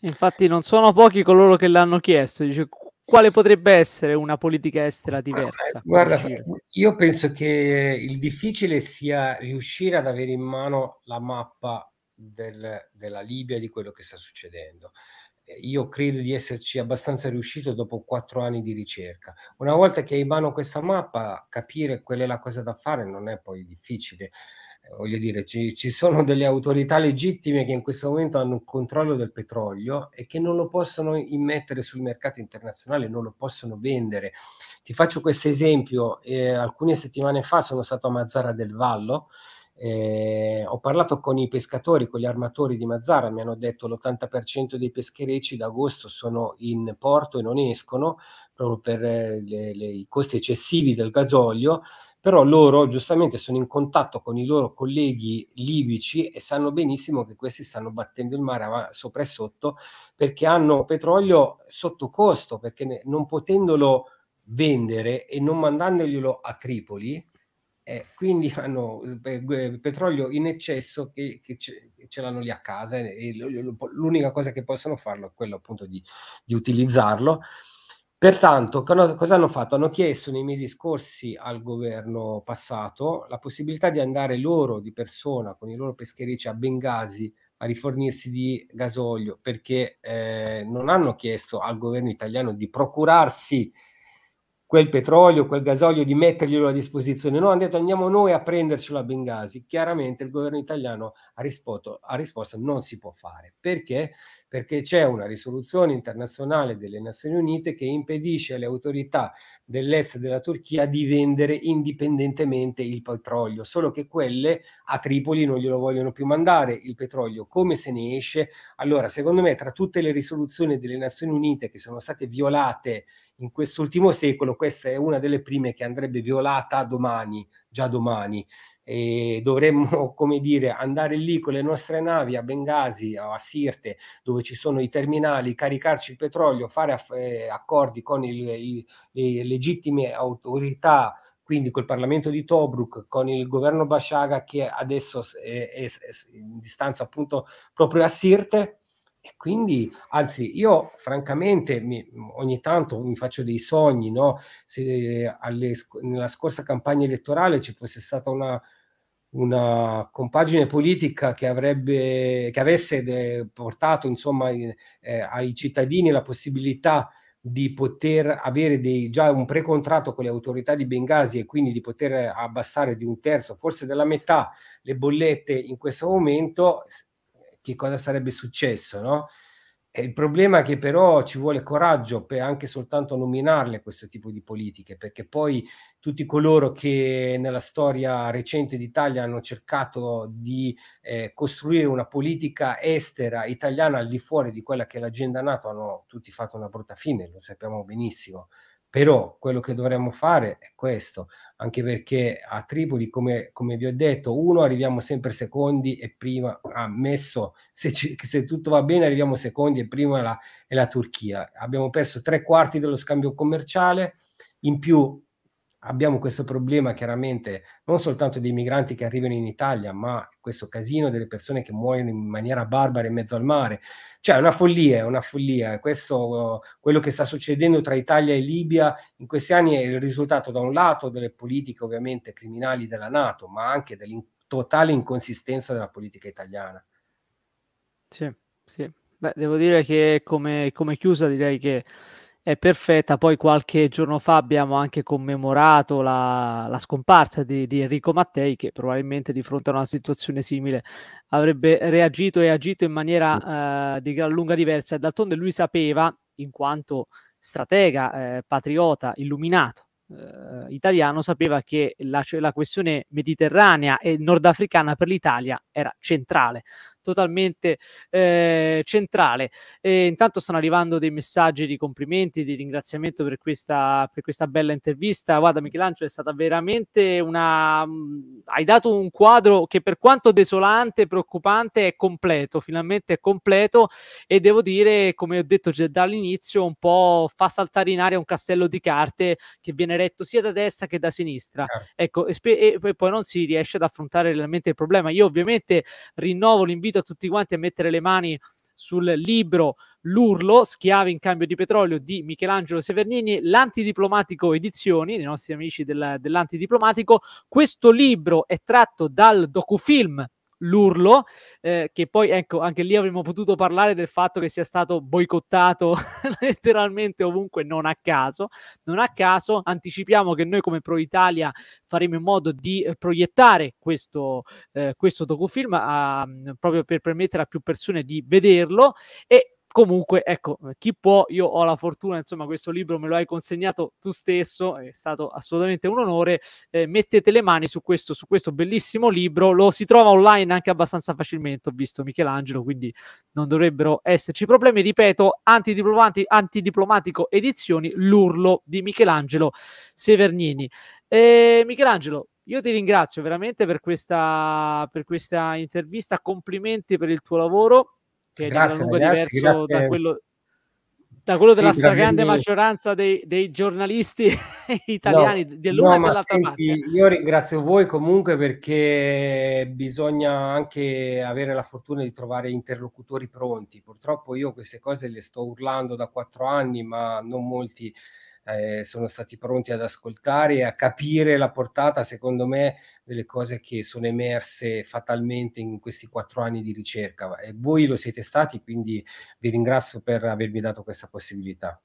Infatti non sono pochi coloro che l'hanno chiesto, dice quale potrebbe essere una politica estera diversa? Guarda, io penso che il difficile sia riuscire ad avere in mano la mappa del, della Libia di quello che sta succedendo io credo di esserci abbastanza riuscito dopo quattro anni di ricerca. Una volta che hai in mano questa mappa, capire qual è la cosa da fare non è poi difficile. Eh, voglio dire, ci, ci, sono delle autorità legittime che in questo momento hanno un controllo del petrolio e che non lo possono immettere sul mercato internazionale, non lo possono vendere. Ti faccio questo esempio, eh, alcune settimane fa sono stato a Mazzara del Vallo, eh, ho parlato con i pescatori, con gli armatori di Mazzara, mi hanno detto l'80% dei pescherecci d'agosto sono in porto e non escono proprio per eh, le, le, i costi eccessivi del gasolio, però loro giustamente sono in contatto con i loro colleghi libici e sanno benissimo che questi stanno battendo il mare sopra e sotto perché hanno petrolio sotto costo, perché ne, non potendolo vendere e non mandandoglielo a Tripoli, eh, quindi hanno eh, petrolio in eccesso che, che ce, ce, l'hanno lì a casa e, e l'unica cosa che possono farlo è quello appunto di, di utilizzarlo. Pertanto, cosa hanno fatto? Hanno chiesto nei mesi scorsi al governo passato la possibilità di andare loro di persona con i loro pescherici a Bengasi a rifornirsi di gasolio perché eh, non hanno chiesto al governo italiano di procurarsi quel petrolio, quel gasolio, di metterglielo a disposizione. No, hanno detto andiamo noi a prendercelo a Benghazi. Chiaramente il governo italiano ha risposto, ha risposto non si può fare. Perché? Perché c'è una risoluzione internazionale delle Nazioni Unite che impedisce alle autorità dell'est della Turchia di vendere indipendentemente il petrolio, solo che quelle a Tripoli non glielo vogliono più mandare il petrolio. Come se ne esce? Allora, secondo me, tra tutte le risoluzioni delle Nazioni Unite che sono state violate in quest'ultimo secolo questa è una delle prime che andrebbe violata domani, già domani. E dovremmo, come dire, andare lì con le nostre navi a Bengasi o a Sirte, dove ci sono i terminali, caricarci il petrolio, fare aff- eh, accordi con il, il, le legittime autorità quindi col Parlamento di Tobruk, con il governo Bashaga che adesso è, è, è in distanza appunto proprio a Sirte, e quindi, anzi, io francamente mi, ogni tanto mi faccio dei sogni, no? Se alle, nella scorsa campagna elettorale ci fosse stata una, una compagine politica che, avrebbe, che avesse de, portato insomma, eh, ai cittadini la possibilità di poter avere dei, già un precontratto con le autorità di Bengasi e quindi di poter abbassare di un terzo, forse della metà, le bollette in questo momento, che cosa sarebbe successo, no? E il problema è che però ci vuole coraggio per anche soltanto nominarle questo tipo di politiche, perché poi tutti coloro che nella storia recente d'Italia hanno cercato di eh, costruire una politica estera italiana al di fuori di quella che è l'agenda NATO hanno tutti fatto una brutta fine, lo sappiamo benissimo. Però quello che dovremmo fare è questo, anche perché a Tripoli, come, come, vi ho detto, uno arriviamo sempre secondi e prima, ammesso, se, se tutto va bene arriviamo secondi e prima la, è la Turchia. Abbiamo perso tre quarti dello scambio commerciale, in più abbiamo questo problema chiaramente non soltanto dei migranti che arrivano in Italia, ma questo casino delle persone che muoiono in maniera barbara in mezzo al mare. Cioè è una follia, è una follia. Questo, quello che sta succedendo tra Italia e Libia in questi anni è il risultato da un lato delle politiche ovviamente criminali della Nato, ma anche della totale inconsistenza della politica italiana. Sì, sì. Beh, devo dire che come, come chiusa direi che è perfetta. Poi qualche giorno fa abbiamo anche commemorato la, la scomparsa di, di, Enrico Mattei, che probabilmente di fronte a una situazione simile avrebbe reagito e agito in maniera eh, di gran lunga diversa. D'altronde lui sapeva, in quanto stratega, eh, patriota, illuminato. Eh, italiano sapeva che la, la questione mediterranea e nordafricana per l'Italia era centrale totalmente eh, centrale. E ehm, intanto stanno arrivando dei messaggi di complimenti, di ringraziamento per questa, per questa bella intervista. Guarda, Michelangelo, è stata veramente una. Mhmm, hai dato un quadro che, per quanto desolante, e preoccupante, è completo. Finalmente è completo. E devo dire, come ho detto già dall'inizio, un po' fa saltare in aria un castello di carte che viene retto sia da destra che da sinistra. Eh. Ecco, e, spe- e poi non si riesce ad affrontare realmente il problema. Io, ovviamente, rinnovo l'invito invito tutti quanti a mettere le mani sul libro L'urlo, schiavi in cambio di petrolio di Michelangelo Severnini, l'antidiplomatico edizioni, dei nostri amici del, dell'antidiplomatico. Questo libro è tratto dal docufilm l'urlo, eh, che poi ecco anche lì avremmo potuto parlare del fatto che sia stato boicottato letteralmente ovunque, non a caso. Non a caso anticipiamo che noi come Pro Italia faremo in modo di eh, proiettare questo, eh, questo docufilm a, proprio per permettere a più persone di vederlo e Comunque, ecco, chi può, io ho la fortuna, insomma, questo libro me lo hai consegnato tu stesso, è stato assolutamente un onore. Eh, mettete le mani su questo, su questo bellissimo libro, lo si trova online anche abbastanza facilmente, ho visto Michelangelo, quindi non dovrebbero esserci problemi. Ripeto, antidiplomatico edizioni, l'urlo di Michelangelo Severnini. Eh, Michelangelo, io ti ringrazio veramente per questa, per questa intervista, complimenti per il tuo lavoro che è grazie, di gran lunga ragazzi, diverso grazie. da quello, da quello della stragrande veramente... maggioranza dei, dei giornalisti italiani no, dell'una no, e dell'altra senti, Io ringrazio voi comunque perché bisogna anche avere la fortuna di trovare interlocutori pronti. Purtroppo io queste cose le sto urlando da quattro anni, ma non molti eh, sono stati pronti ad ascoltare e a capire la portata, secondo me, delle cose che sono emerse fatalmente in questi quattro anni di ricerca. E voi lo siete stati, quindi vi ringrazio per avermi dato questa possibilità.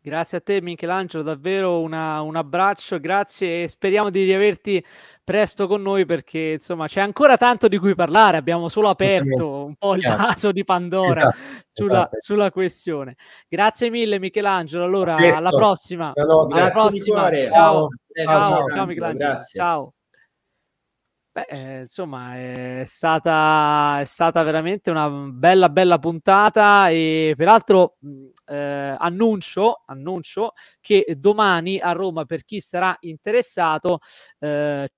Grazie a te Michelangelo, davvero una, un abbraccio, grazie e speriamo di riaverti presto con noi perché insomma c'è ancora tanto di cui parlare, abbiamo solo aperto un po' il vaso di Pandora. Esatto sulla, esatto. sulla, questione. Grazie mille Michelangelo, allora Questo. alla prossima. No, no, alla prossima. Ciao. Ciao, eh, ciao, ciao, ciao, Michelangelo. Grazie. Ciao. Beh, eh, insomma, è stata, è stata, veramente una bella, bella puntata e peraltro mm, eh, annuncio, annuncio, che domani a Roma, per chi sarà interessato, eh,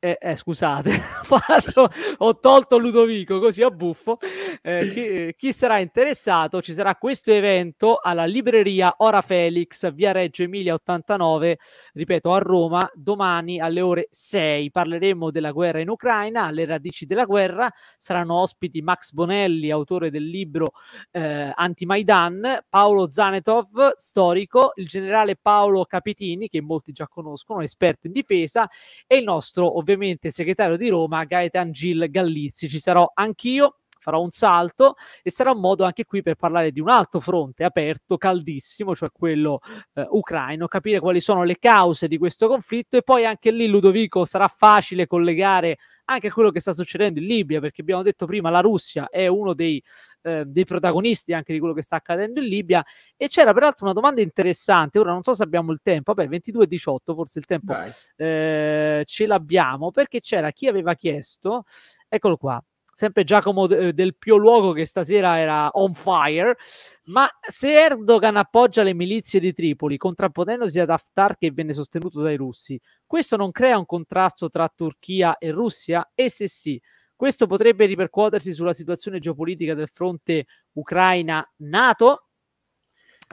eh, eh, scusate, fatto, ho tolto Ludovico così a buffo. Eh, chi, chi, sarà interessato, ci sarà questo evento alla libreria Ora Felix, via Reggio Emilia 89, ripeto, a Roma, domani alle ore 6. Parleremo della guerra in Ucraina, alle radici della guerra. Saranno ospiti Max Bonelli, autore del libro eh, Anti-Maidan, Paolo Zanetov, storico, il generale Paolo Capitini, che molti già conoscono, esperto in difesa, e il nostro, ovviamente, ovviamente segretario di Roma Gaetan Gil Gallizzi. Ci sarò anch'io farò un salto e sarà un modo anche qui per parlare di un altro fronte aperto, caldissimo, cioè quello eh, ucraino, capire quali sono le cause di questo conflitto e poi anche lì Ludovico sarà facile collegare anche quello che sta succedendo in Libia, perché abbiamo detto prima la Russia è uno dei Ehm, dei protagonisti anche di quello che sta accadendo in Libia. E c'era peraltro una domanda interessante, ora non so se abbiamo il tempo, vabbè 22-18 forse il tempo eh, ce l'abbiamo, perché c'era chi aveva chiesto, eccolo qua, sempre Giacomo eh, del Pio Luogo che stasera era on fire, ma se Erdogan appoggia le milizie di Tripoli contrapponendosi ad Haftar che viene sostenuto dai russi, questo non crea un contrasto tra Turchia e Russia? E se sì, questo potrebbe ripercuotersi sulla situazione geopolitica del fronte Ucraina-NATO.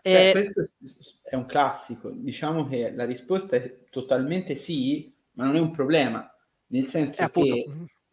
Beh, eh, questo è un classico. Diciamo che la risposta è totalmente sì, ma non è un problema. Nel senso eh, che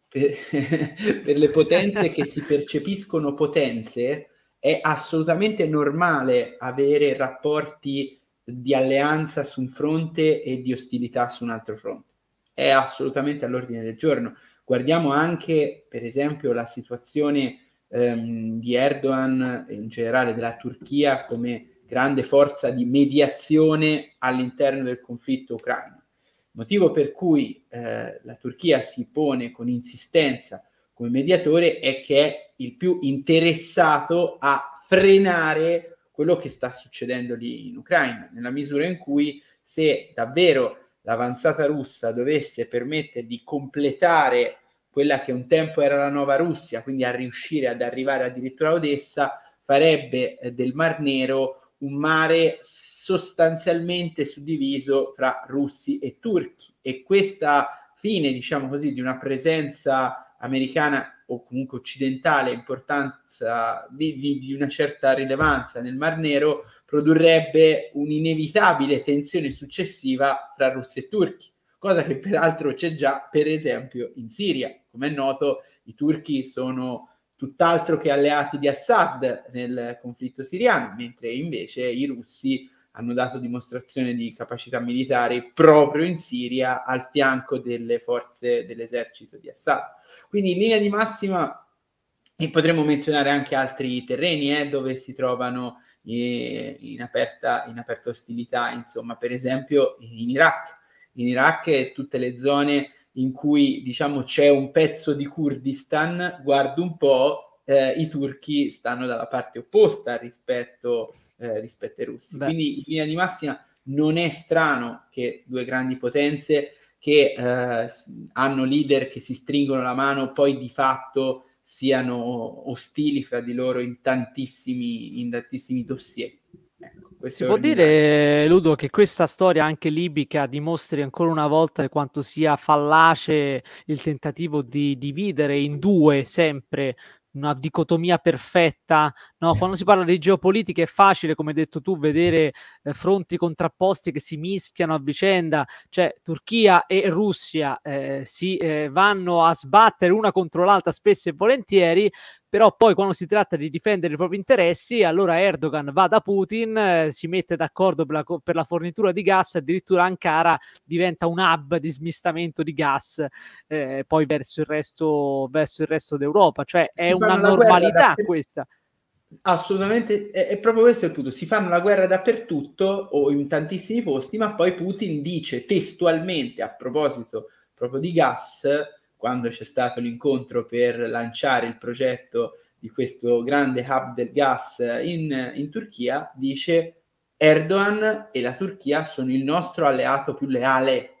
per, per le potenze che si percepiscono potenze, è assolutamente normale avere rapporti di alleanza su un fronte e di ostilità su un altro fronte. È assolutamente all'ordine del giorno. Guardiamo anche, per esempio, la situazione ehm, di Erdogan, in generale della Turchia, come grande forza di mediazione all'interno del conflitto ucraino. Motivo per cui eh, la Turchia si pone con insistenza come mediatore è che è il più interessato a frenare quello che sta succedendo lì in Ucraina, nella misura in cui se davvero l'avanzata russa dovesse permettere di completare quella che un tempo era la nuova Russia, quindi a riuscire ad arrivare addirittura a Odessa, farebbe eh, del Mar Nero un mare sostanzialmente suddiviso fra russi e turchi e questa fine, diciamo così, di una presenza americana o comunque occidentale importanza di, di, di, una certa rilevanza nel Mar Nero produrrebbe un'inevitabile tensione successiva tra russi e turchi, cosa che peraltro c'è già per esempio in Siria. Come è noto i turchi sono tutt'altro che alleati di Assad nel conflitto siriano, mentre invece i russi hanno dato dimostrazione di capacità militari proprio in Siria al fianco delle forze dell'esercito di Assad. Quindi in linea di massima e potremmo menzionare anche altri terreni eh, dove si trovano eh, in, aperta, in, aperta, ostilità, insomma, per esempio in Iraq. In Iraq e tutte le zone in cui diciamo, c'è un pezzo di Kurdistan, guardo un po', eh, i turchi stanno dalla parte opposta rispetto a eh, rispetto ai russi. Beh. Quindi in linea di massima non è strano che due grandi potenze che eh, hanno leader che si stringono la mano poi di fatto siano ostili fra di loro in tantissimi, in tantissimi dossier. Ecco, si può dire, Ludo, che questa storia anche libica dimostri ancora una volta quanto sia fallace il tentativo di dividere in due sempre una dicotomia perfetta. No? Quando si parla di geopolitica è facile, come hai detto tu, vedere eh, fronti contrapposti che si mischiano a vicenda, cioè Turchia e Russia eh, si eh, vanno a sbattere una contro l'altra spesso e volentieri, però poi quando si tratta di difendere i propri interessi, allora Erdogan va da Putin, eh, si mette d'accordo per la, per la, fornitura di gas, addirittura Ankara diventa un hub di smistamento di gas eh, poi verso il, resto, verso il resto d'Europa, cioè è una normalità guerra, questa. Assolutamente, è, è, proprio questo il punto. Si fanno la guerra dappertutto o in tantissimi posti, ma poi Putin dice testualmente a proposito proprio di gas, quando c'è stato l'incontro per lanciare il progetto di questo grande hub del gas in, in Turchia, dice Erdogan e la Turchia sono il nostro alleato più leale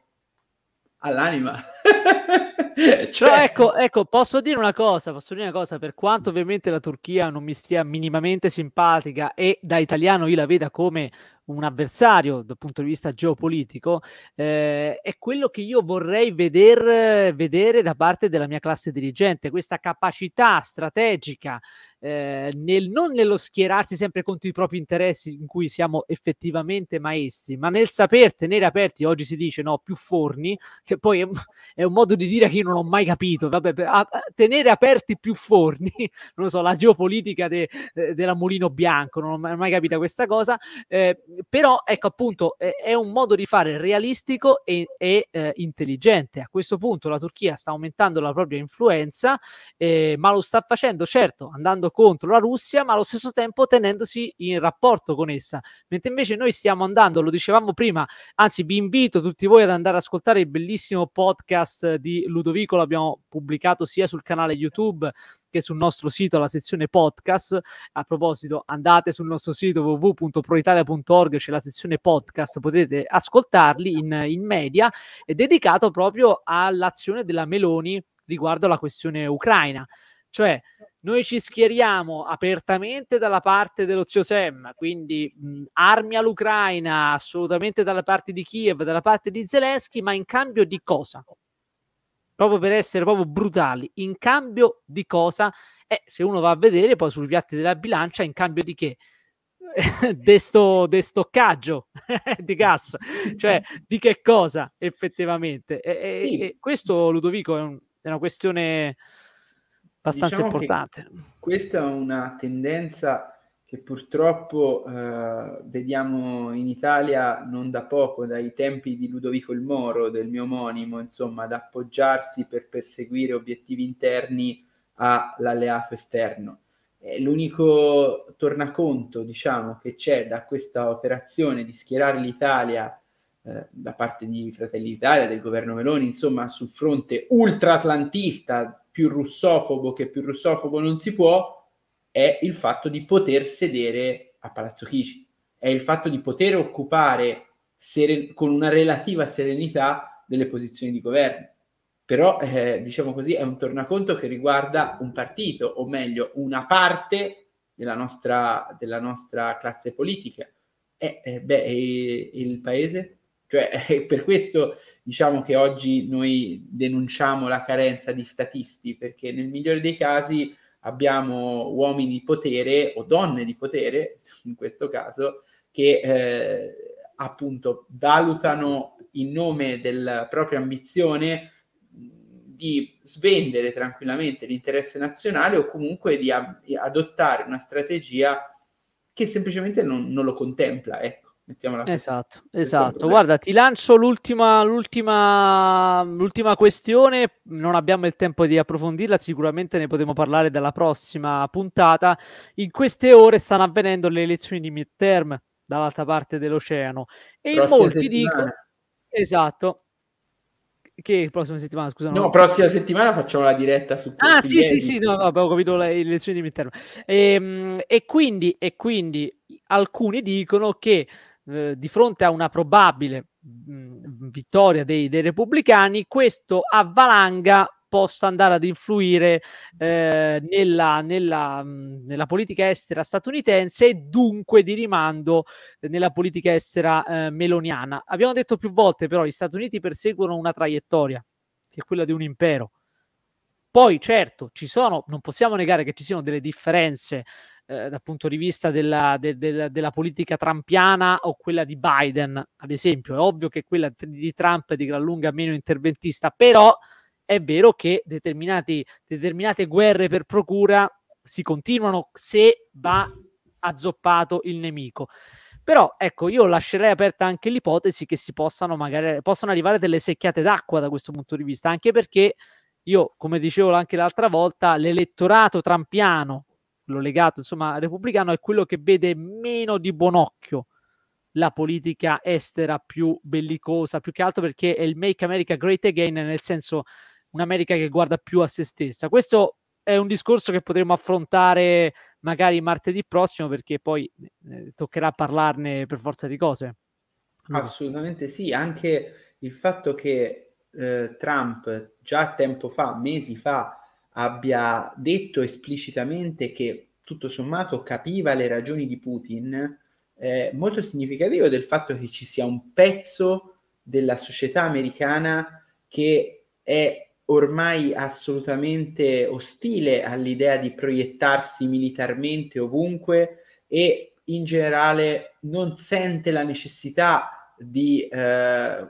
all'anima. cioè... No, cioè, ecco, ecco, posso dire una cosa, posso dire una cosa, per quanto ovviamente la Turchia non mi stia minimamente simpatica e da italiano io la veda come un avversario dal punto di vista geopolitico, eh, è quello che io vorrei veder, vedere da parte della mia classe dirigente, questa capacità strategica eh, nel, non nello schierarsi sempre contro i propri interessi in cui siamo effettivamente maestri, ma nel saper tenere aperti, oggi si dice no, più forni, che poi è, è un modo di dire che io non ho mai capito, vabbè, per, a, tenere aperti più forni, non lo so, la geopolitica de, de, della Mulino Bianco, non ho mai capito questa cosa. Eh, però ecco appunto eh, è un modo di fare realistico e, e eh, intelligente. A questo punto la Turchia sta aumentando la propria influenza, eh, ma lo sta facendo certo andando contro la Russia, ma allo stesso tempo tenendosi in rapporto con essa. Mentre invece noi stiamo andando, lo dicevamo prima, anzi vi invito tutti voi ad andare ad ascoltare il bellissimo podcast di Ludovico, l'abbiamo pubblicato sia sul canale YouTube anche sul nostro sito alla sezione podcast. A proposito, andate sul nostro sito www.proitalia.org, c'è la sezione podcast, potete ascoltarli in, in media, è dedicato proprio all'azione della Meloni riguardo alla questione ucraina. Cioè, noi ci schieriamo apertamente dalla parte dello zio Sem, quindi mh, armi all'Ucraina assolutamente dalla parte di Kiev, dalla parte di Zelensky, ma in cambio di cosa? proprio per essere proprio brutali. In cambio di cosa? Eh, se uno va a vedere poi sui piatti della bilancia, in cambio di che? desto, stoccaggio di gas, cioè di che cosa effettivamente. E, sì, e questo, Ludovico, è, un, è, una questione abbastanza diciamo importante. Questa è una tendenza che purtroppo eh, vediamo in Italia non da poco, dai tempi di Ludovico il Moro, del mio omonimo, insomma, ad appoggiarsi per perseguire obiettivi interni all'alleato esterno. È l'unico tornaconto, diciamo, che c'è da questa operazione di schierare l'Italia eh, da parte di Fratelli d'Italia, del governo Meloni, insomma, sul fronte ultraatlantista, più russofobo che più russofobo non si può, è il fatto di poter sedere a Palazzo Chigi, è il fatto di poter occupare seren- con una relativa serenità delle posizioni di governo. Però, eh, diciamo così, è un tornaconto che riguarda un partito, o meglio, una parte della nostra, della nostra classe politica. E, eh, eh, beh, e, il paese? Cioè, è per questo diciamo che oggi noi denunciamo la carenza di statisti, perché nel migliore dei casi abbiamo uomini di potere o donne di potere, in questo caso, che eh, appunto valutano in nome della propria ambizione di svendere tranquillamente l'interesse nazionale o comunque di, a- adottare una strategia che semplicemente non, non lo contempla. Ecco. Esatto, Mettiamola esatto, esatto. Guarda, ti lancio l'ultima, l'ultima, l'ultima questione, non abbiamo il tempo di approfondirla, sicuramente ne potremo parlare dalla prossima puntata. In queste ore stanno avvenendo le elezioni di midterm dall'altra parte dell'oceano e in molti dicono... Esatto, che prossima settimana scusa no, no prossima settimana facciamo la diretta su ah sì sì sì no, no avevo capito le elezioni di midterm e, ehm, e, quindi, e quindi alcuni dicono che eh, di fronte a una probabile mh, mm, vittoria dei, dei, repubblicani, questo avvalanga possa andare ad influire eh, nella, nella, mh, mm, nella, politica estera statunitense e dunque di rimando eh, nella politica estera eh, meloniana. Abbiamo detto più volte però che gli Stati Uniti perseguono una traiettoria, che è quella di un impero. Poi certo ci sono, non possiamo negare che ci siano delle differenze eh, dal punto di vista della, de, de, della, politica trampiana o quella di Biden, ad esempio. È ovvio che quella di Trump è di gran lunga meno interventista, però è vero che determinate guerre per procura si continuano se va azzoppato il nemico. Però ecco, io lascerei aperta anche l'ipotesi che si possano magari possano arrivare delle secchiate d'acqua da questo punto di vista, anche perché io, come dicevo anche l'altra volta, l'elettorato trampiano quello legato insomma al repubblicano, è quello che vede meno di buon occhio la politica estera più bellicosa, più che altro perché è il Make America Great Again, nel senso un'America che guarda più a se stessa. Questo è un discorso che potremo affrontare magari martedì prossimo perché poi eh, eh, toccherà parlarne per forza di cose. No. Assolutamente sì, anche il fatto che eh, Trump già tempo fa, mesi fa, abbia detto esplicitamente che tutto sommato capiva le ragioni di Putin, è eh, molto significativo del fatto che ci sia un pezzo della società americana che è ormai assolutamente ostile all'idea di proiettarsi militarmente ovunque e in generale non sente la necessità di eh,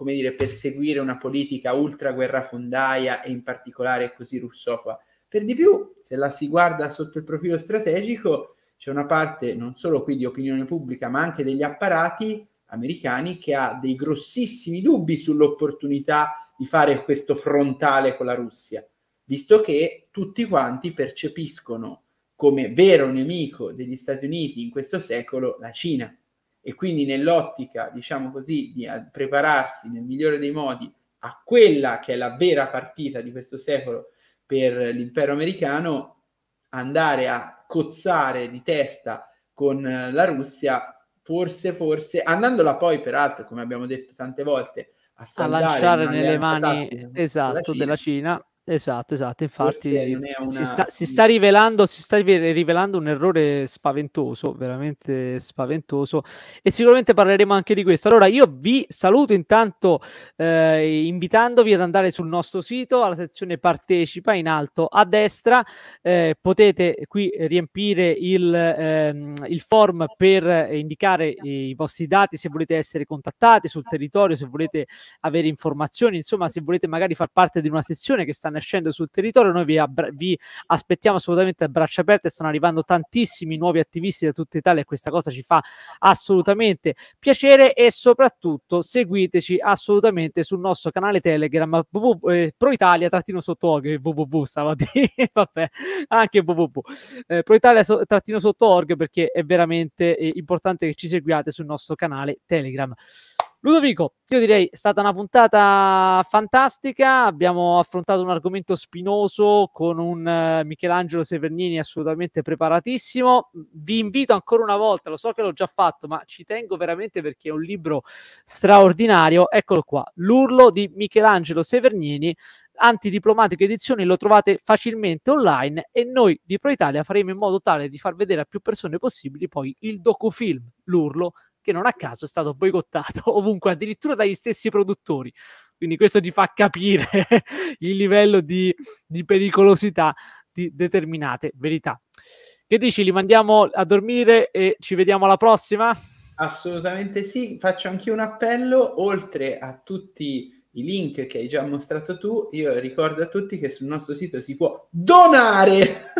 come dire, perseguire una politica ultra guerrafondaia e in particolare così russofa. Per di più, se la si guarda sotto il profilo strategico, c'è una parte non solo qui di opinione pubblica, ma anche degli apparati americani che ha dei grossissimi dubbi sull'opportunità di fare questo frontale con la Russia, visto che tutti quanti percepiscono come vero nemico degli Stati Uniti in questo secolo la Cina e quindi nell'ottica, diciamo così, di eh, prepararsi nel migliore dei modi a quella che è la vera partita di questo secolo per l'impero americano, andare a cozzare di testa con eh, la Russia, forse, forse, andandola poi, peraltro, come abbiamo detto tante volte, a, a lanciare nelle mani tattica, esatto, Cina. della Cina Esatto, esatto, infatti una... si, sta, si, sta, rivelando, si sta rivelando un errore spaventoso, veramente spaventoso e sicuramente parleremo anche di questo. Allora io vi saluto intanto eh, invitandovi ad andare sul nostro sito, alla sezione partecipa in alto a destra, eh, potete qui riempire il, ehm, il form per indicare i vostri dati se volete essere contattati sul territorio, se volete avere informazioni, insomma se volete magari far parte di una sezione che sta nascendo Leone scende sul territorio, noi vi, abbra- vi aspettiamo assolutamente a braccia aperte, stanno arrivando tantissimi nuovi attivisti da tutta Italia e questa cosa ci fa assolutamente piacere e soprattutto seguiteci assolutamente sul nostro canale Telegram www, eh, proitalia trattino sotto eh, www stavo vabbè, anche www eh, proitalia trattino sotto org perché è veramente eh, importante che ci seguiate sul nostro canale Telegram. Ludovico, io direi è stata una puntata fantastica, abbiamo affrontato un argomento spinoso con un eh, Michelangelo Severnini assolutamente preparatissimo. Vi invito ancora una volta, lo so che l'ho già fatto, ma ci tengo veramente perché è un libro straordinario. Eccolo qua, L'urlo di Michelangelo Severnini, antidiplomatico edizioni lo trovate facilmente online e noi di Pro Italia faremo in modo tale di far vedere a più persone possibili poi il docufilm L'urlo che non a caso è stato boicottato ovunque, addirittura dagli stessi produttori. Quindi questo ti fa capire il livello di, di pericolosità di determinate verità. Che dici? Li mandiamo a dormire e ci vediamo alla prossima? Assolutamente sì, faccio anche un appello, oltre a tutti i link che hai già mostrato tu, io ricordo a tutti che sul nostro sito si può donare.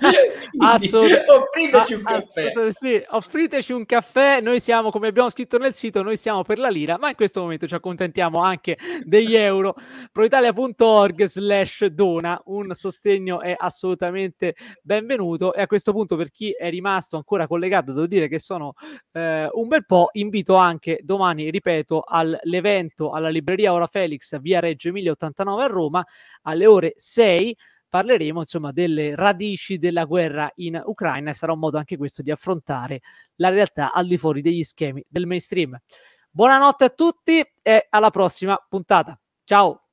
Quindi, offriteci un caffè. Sì, offriteci un caffè. Noi siamo, come abbiamo scritto nel sito, noi siamo per la lira, ma in questo momento ci accontentiamo anche degli euro. proitalia.org slash dona, un sostegno è assolutamente benvenuto. E a questo punto, per chi è rimasto ancora collegato, devo dire che sono eh, un bel po'. Invito anche domani, ripeto, all'evento, alla libreria Osteria Ora Felix, via Reggio Emilia 89 a Roma, alle ore 6 parleremo insomma delle radici della guerra in Ucraina e sarà un modo anche questo di affrontare la realtà al di fuori degli schemi del mainstream. Buonanotte a tutti e alla prossima puntata. Ciao!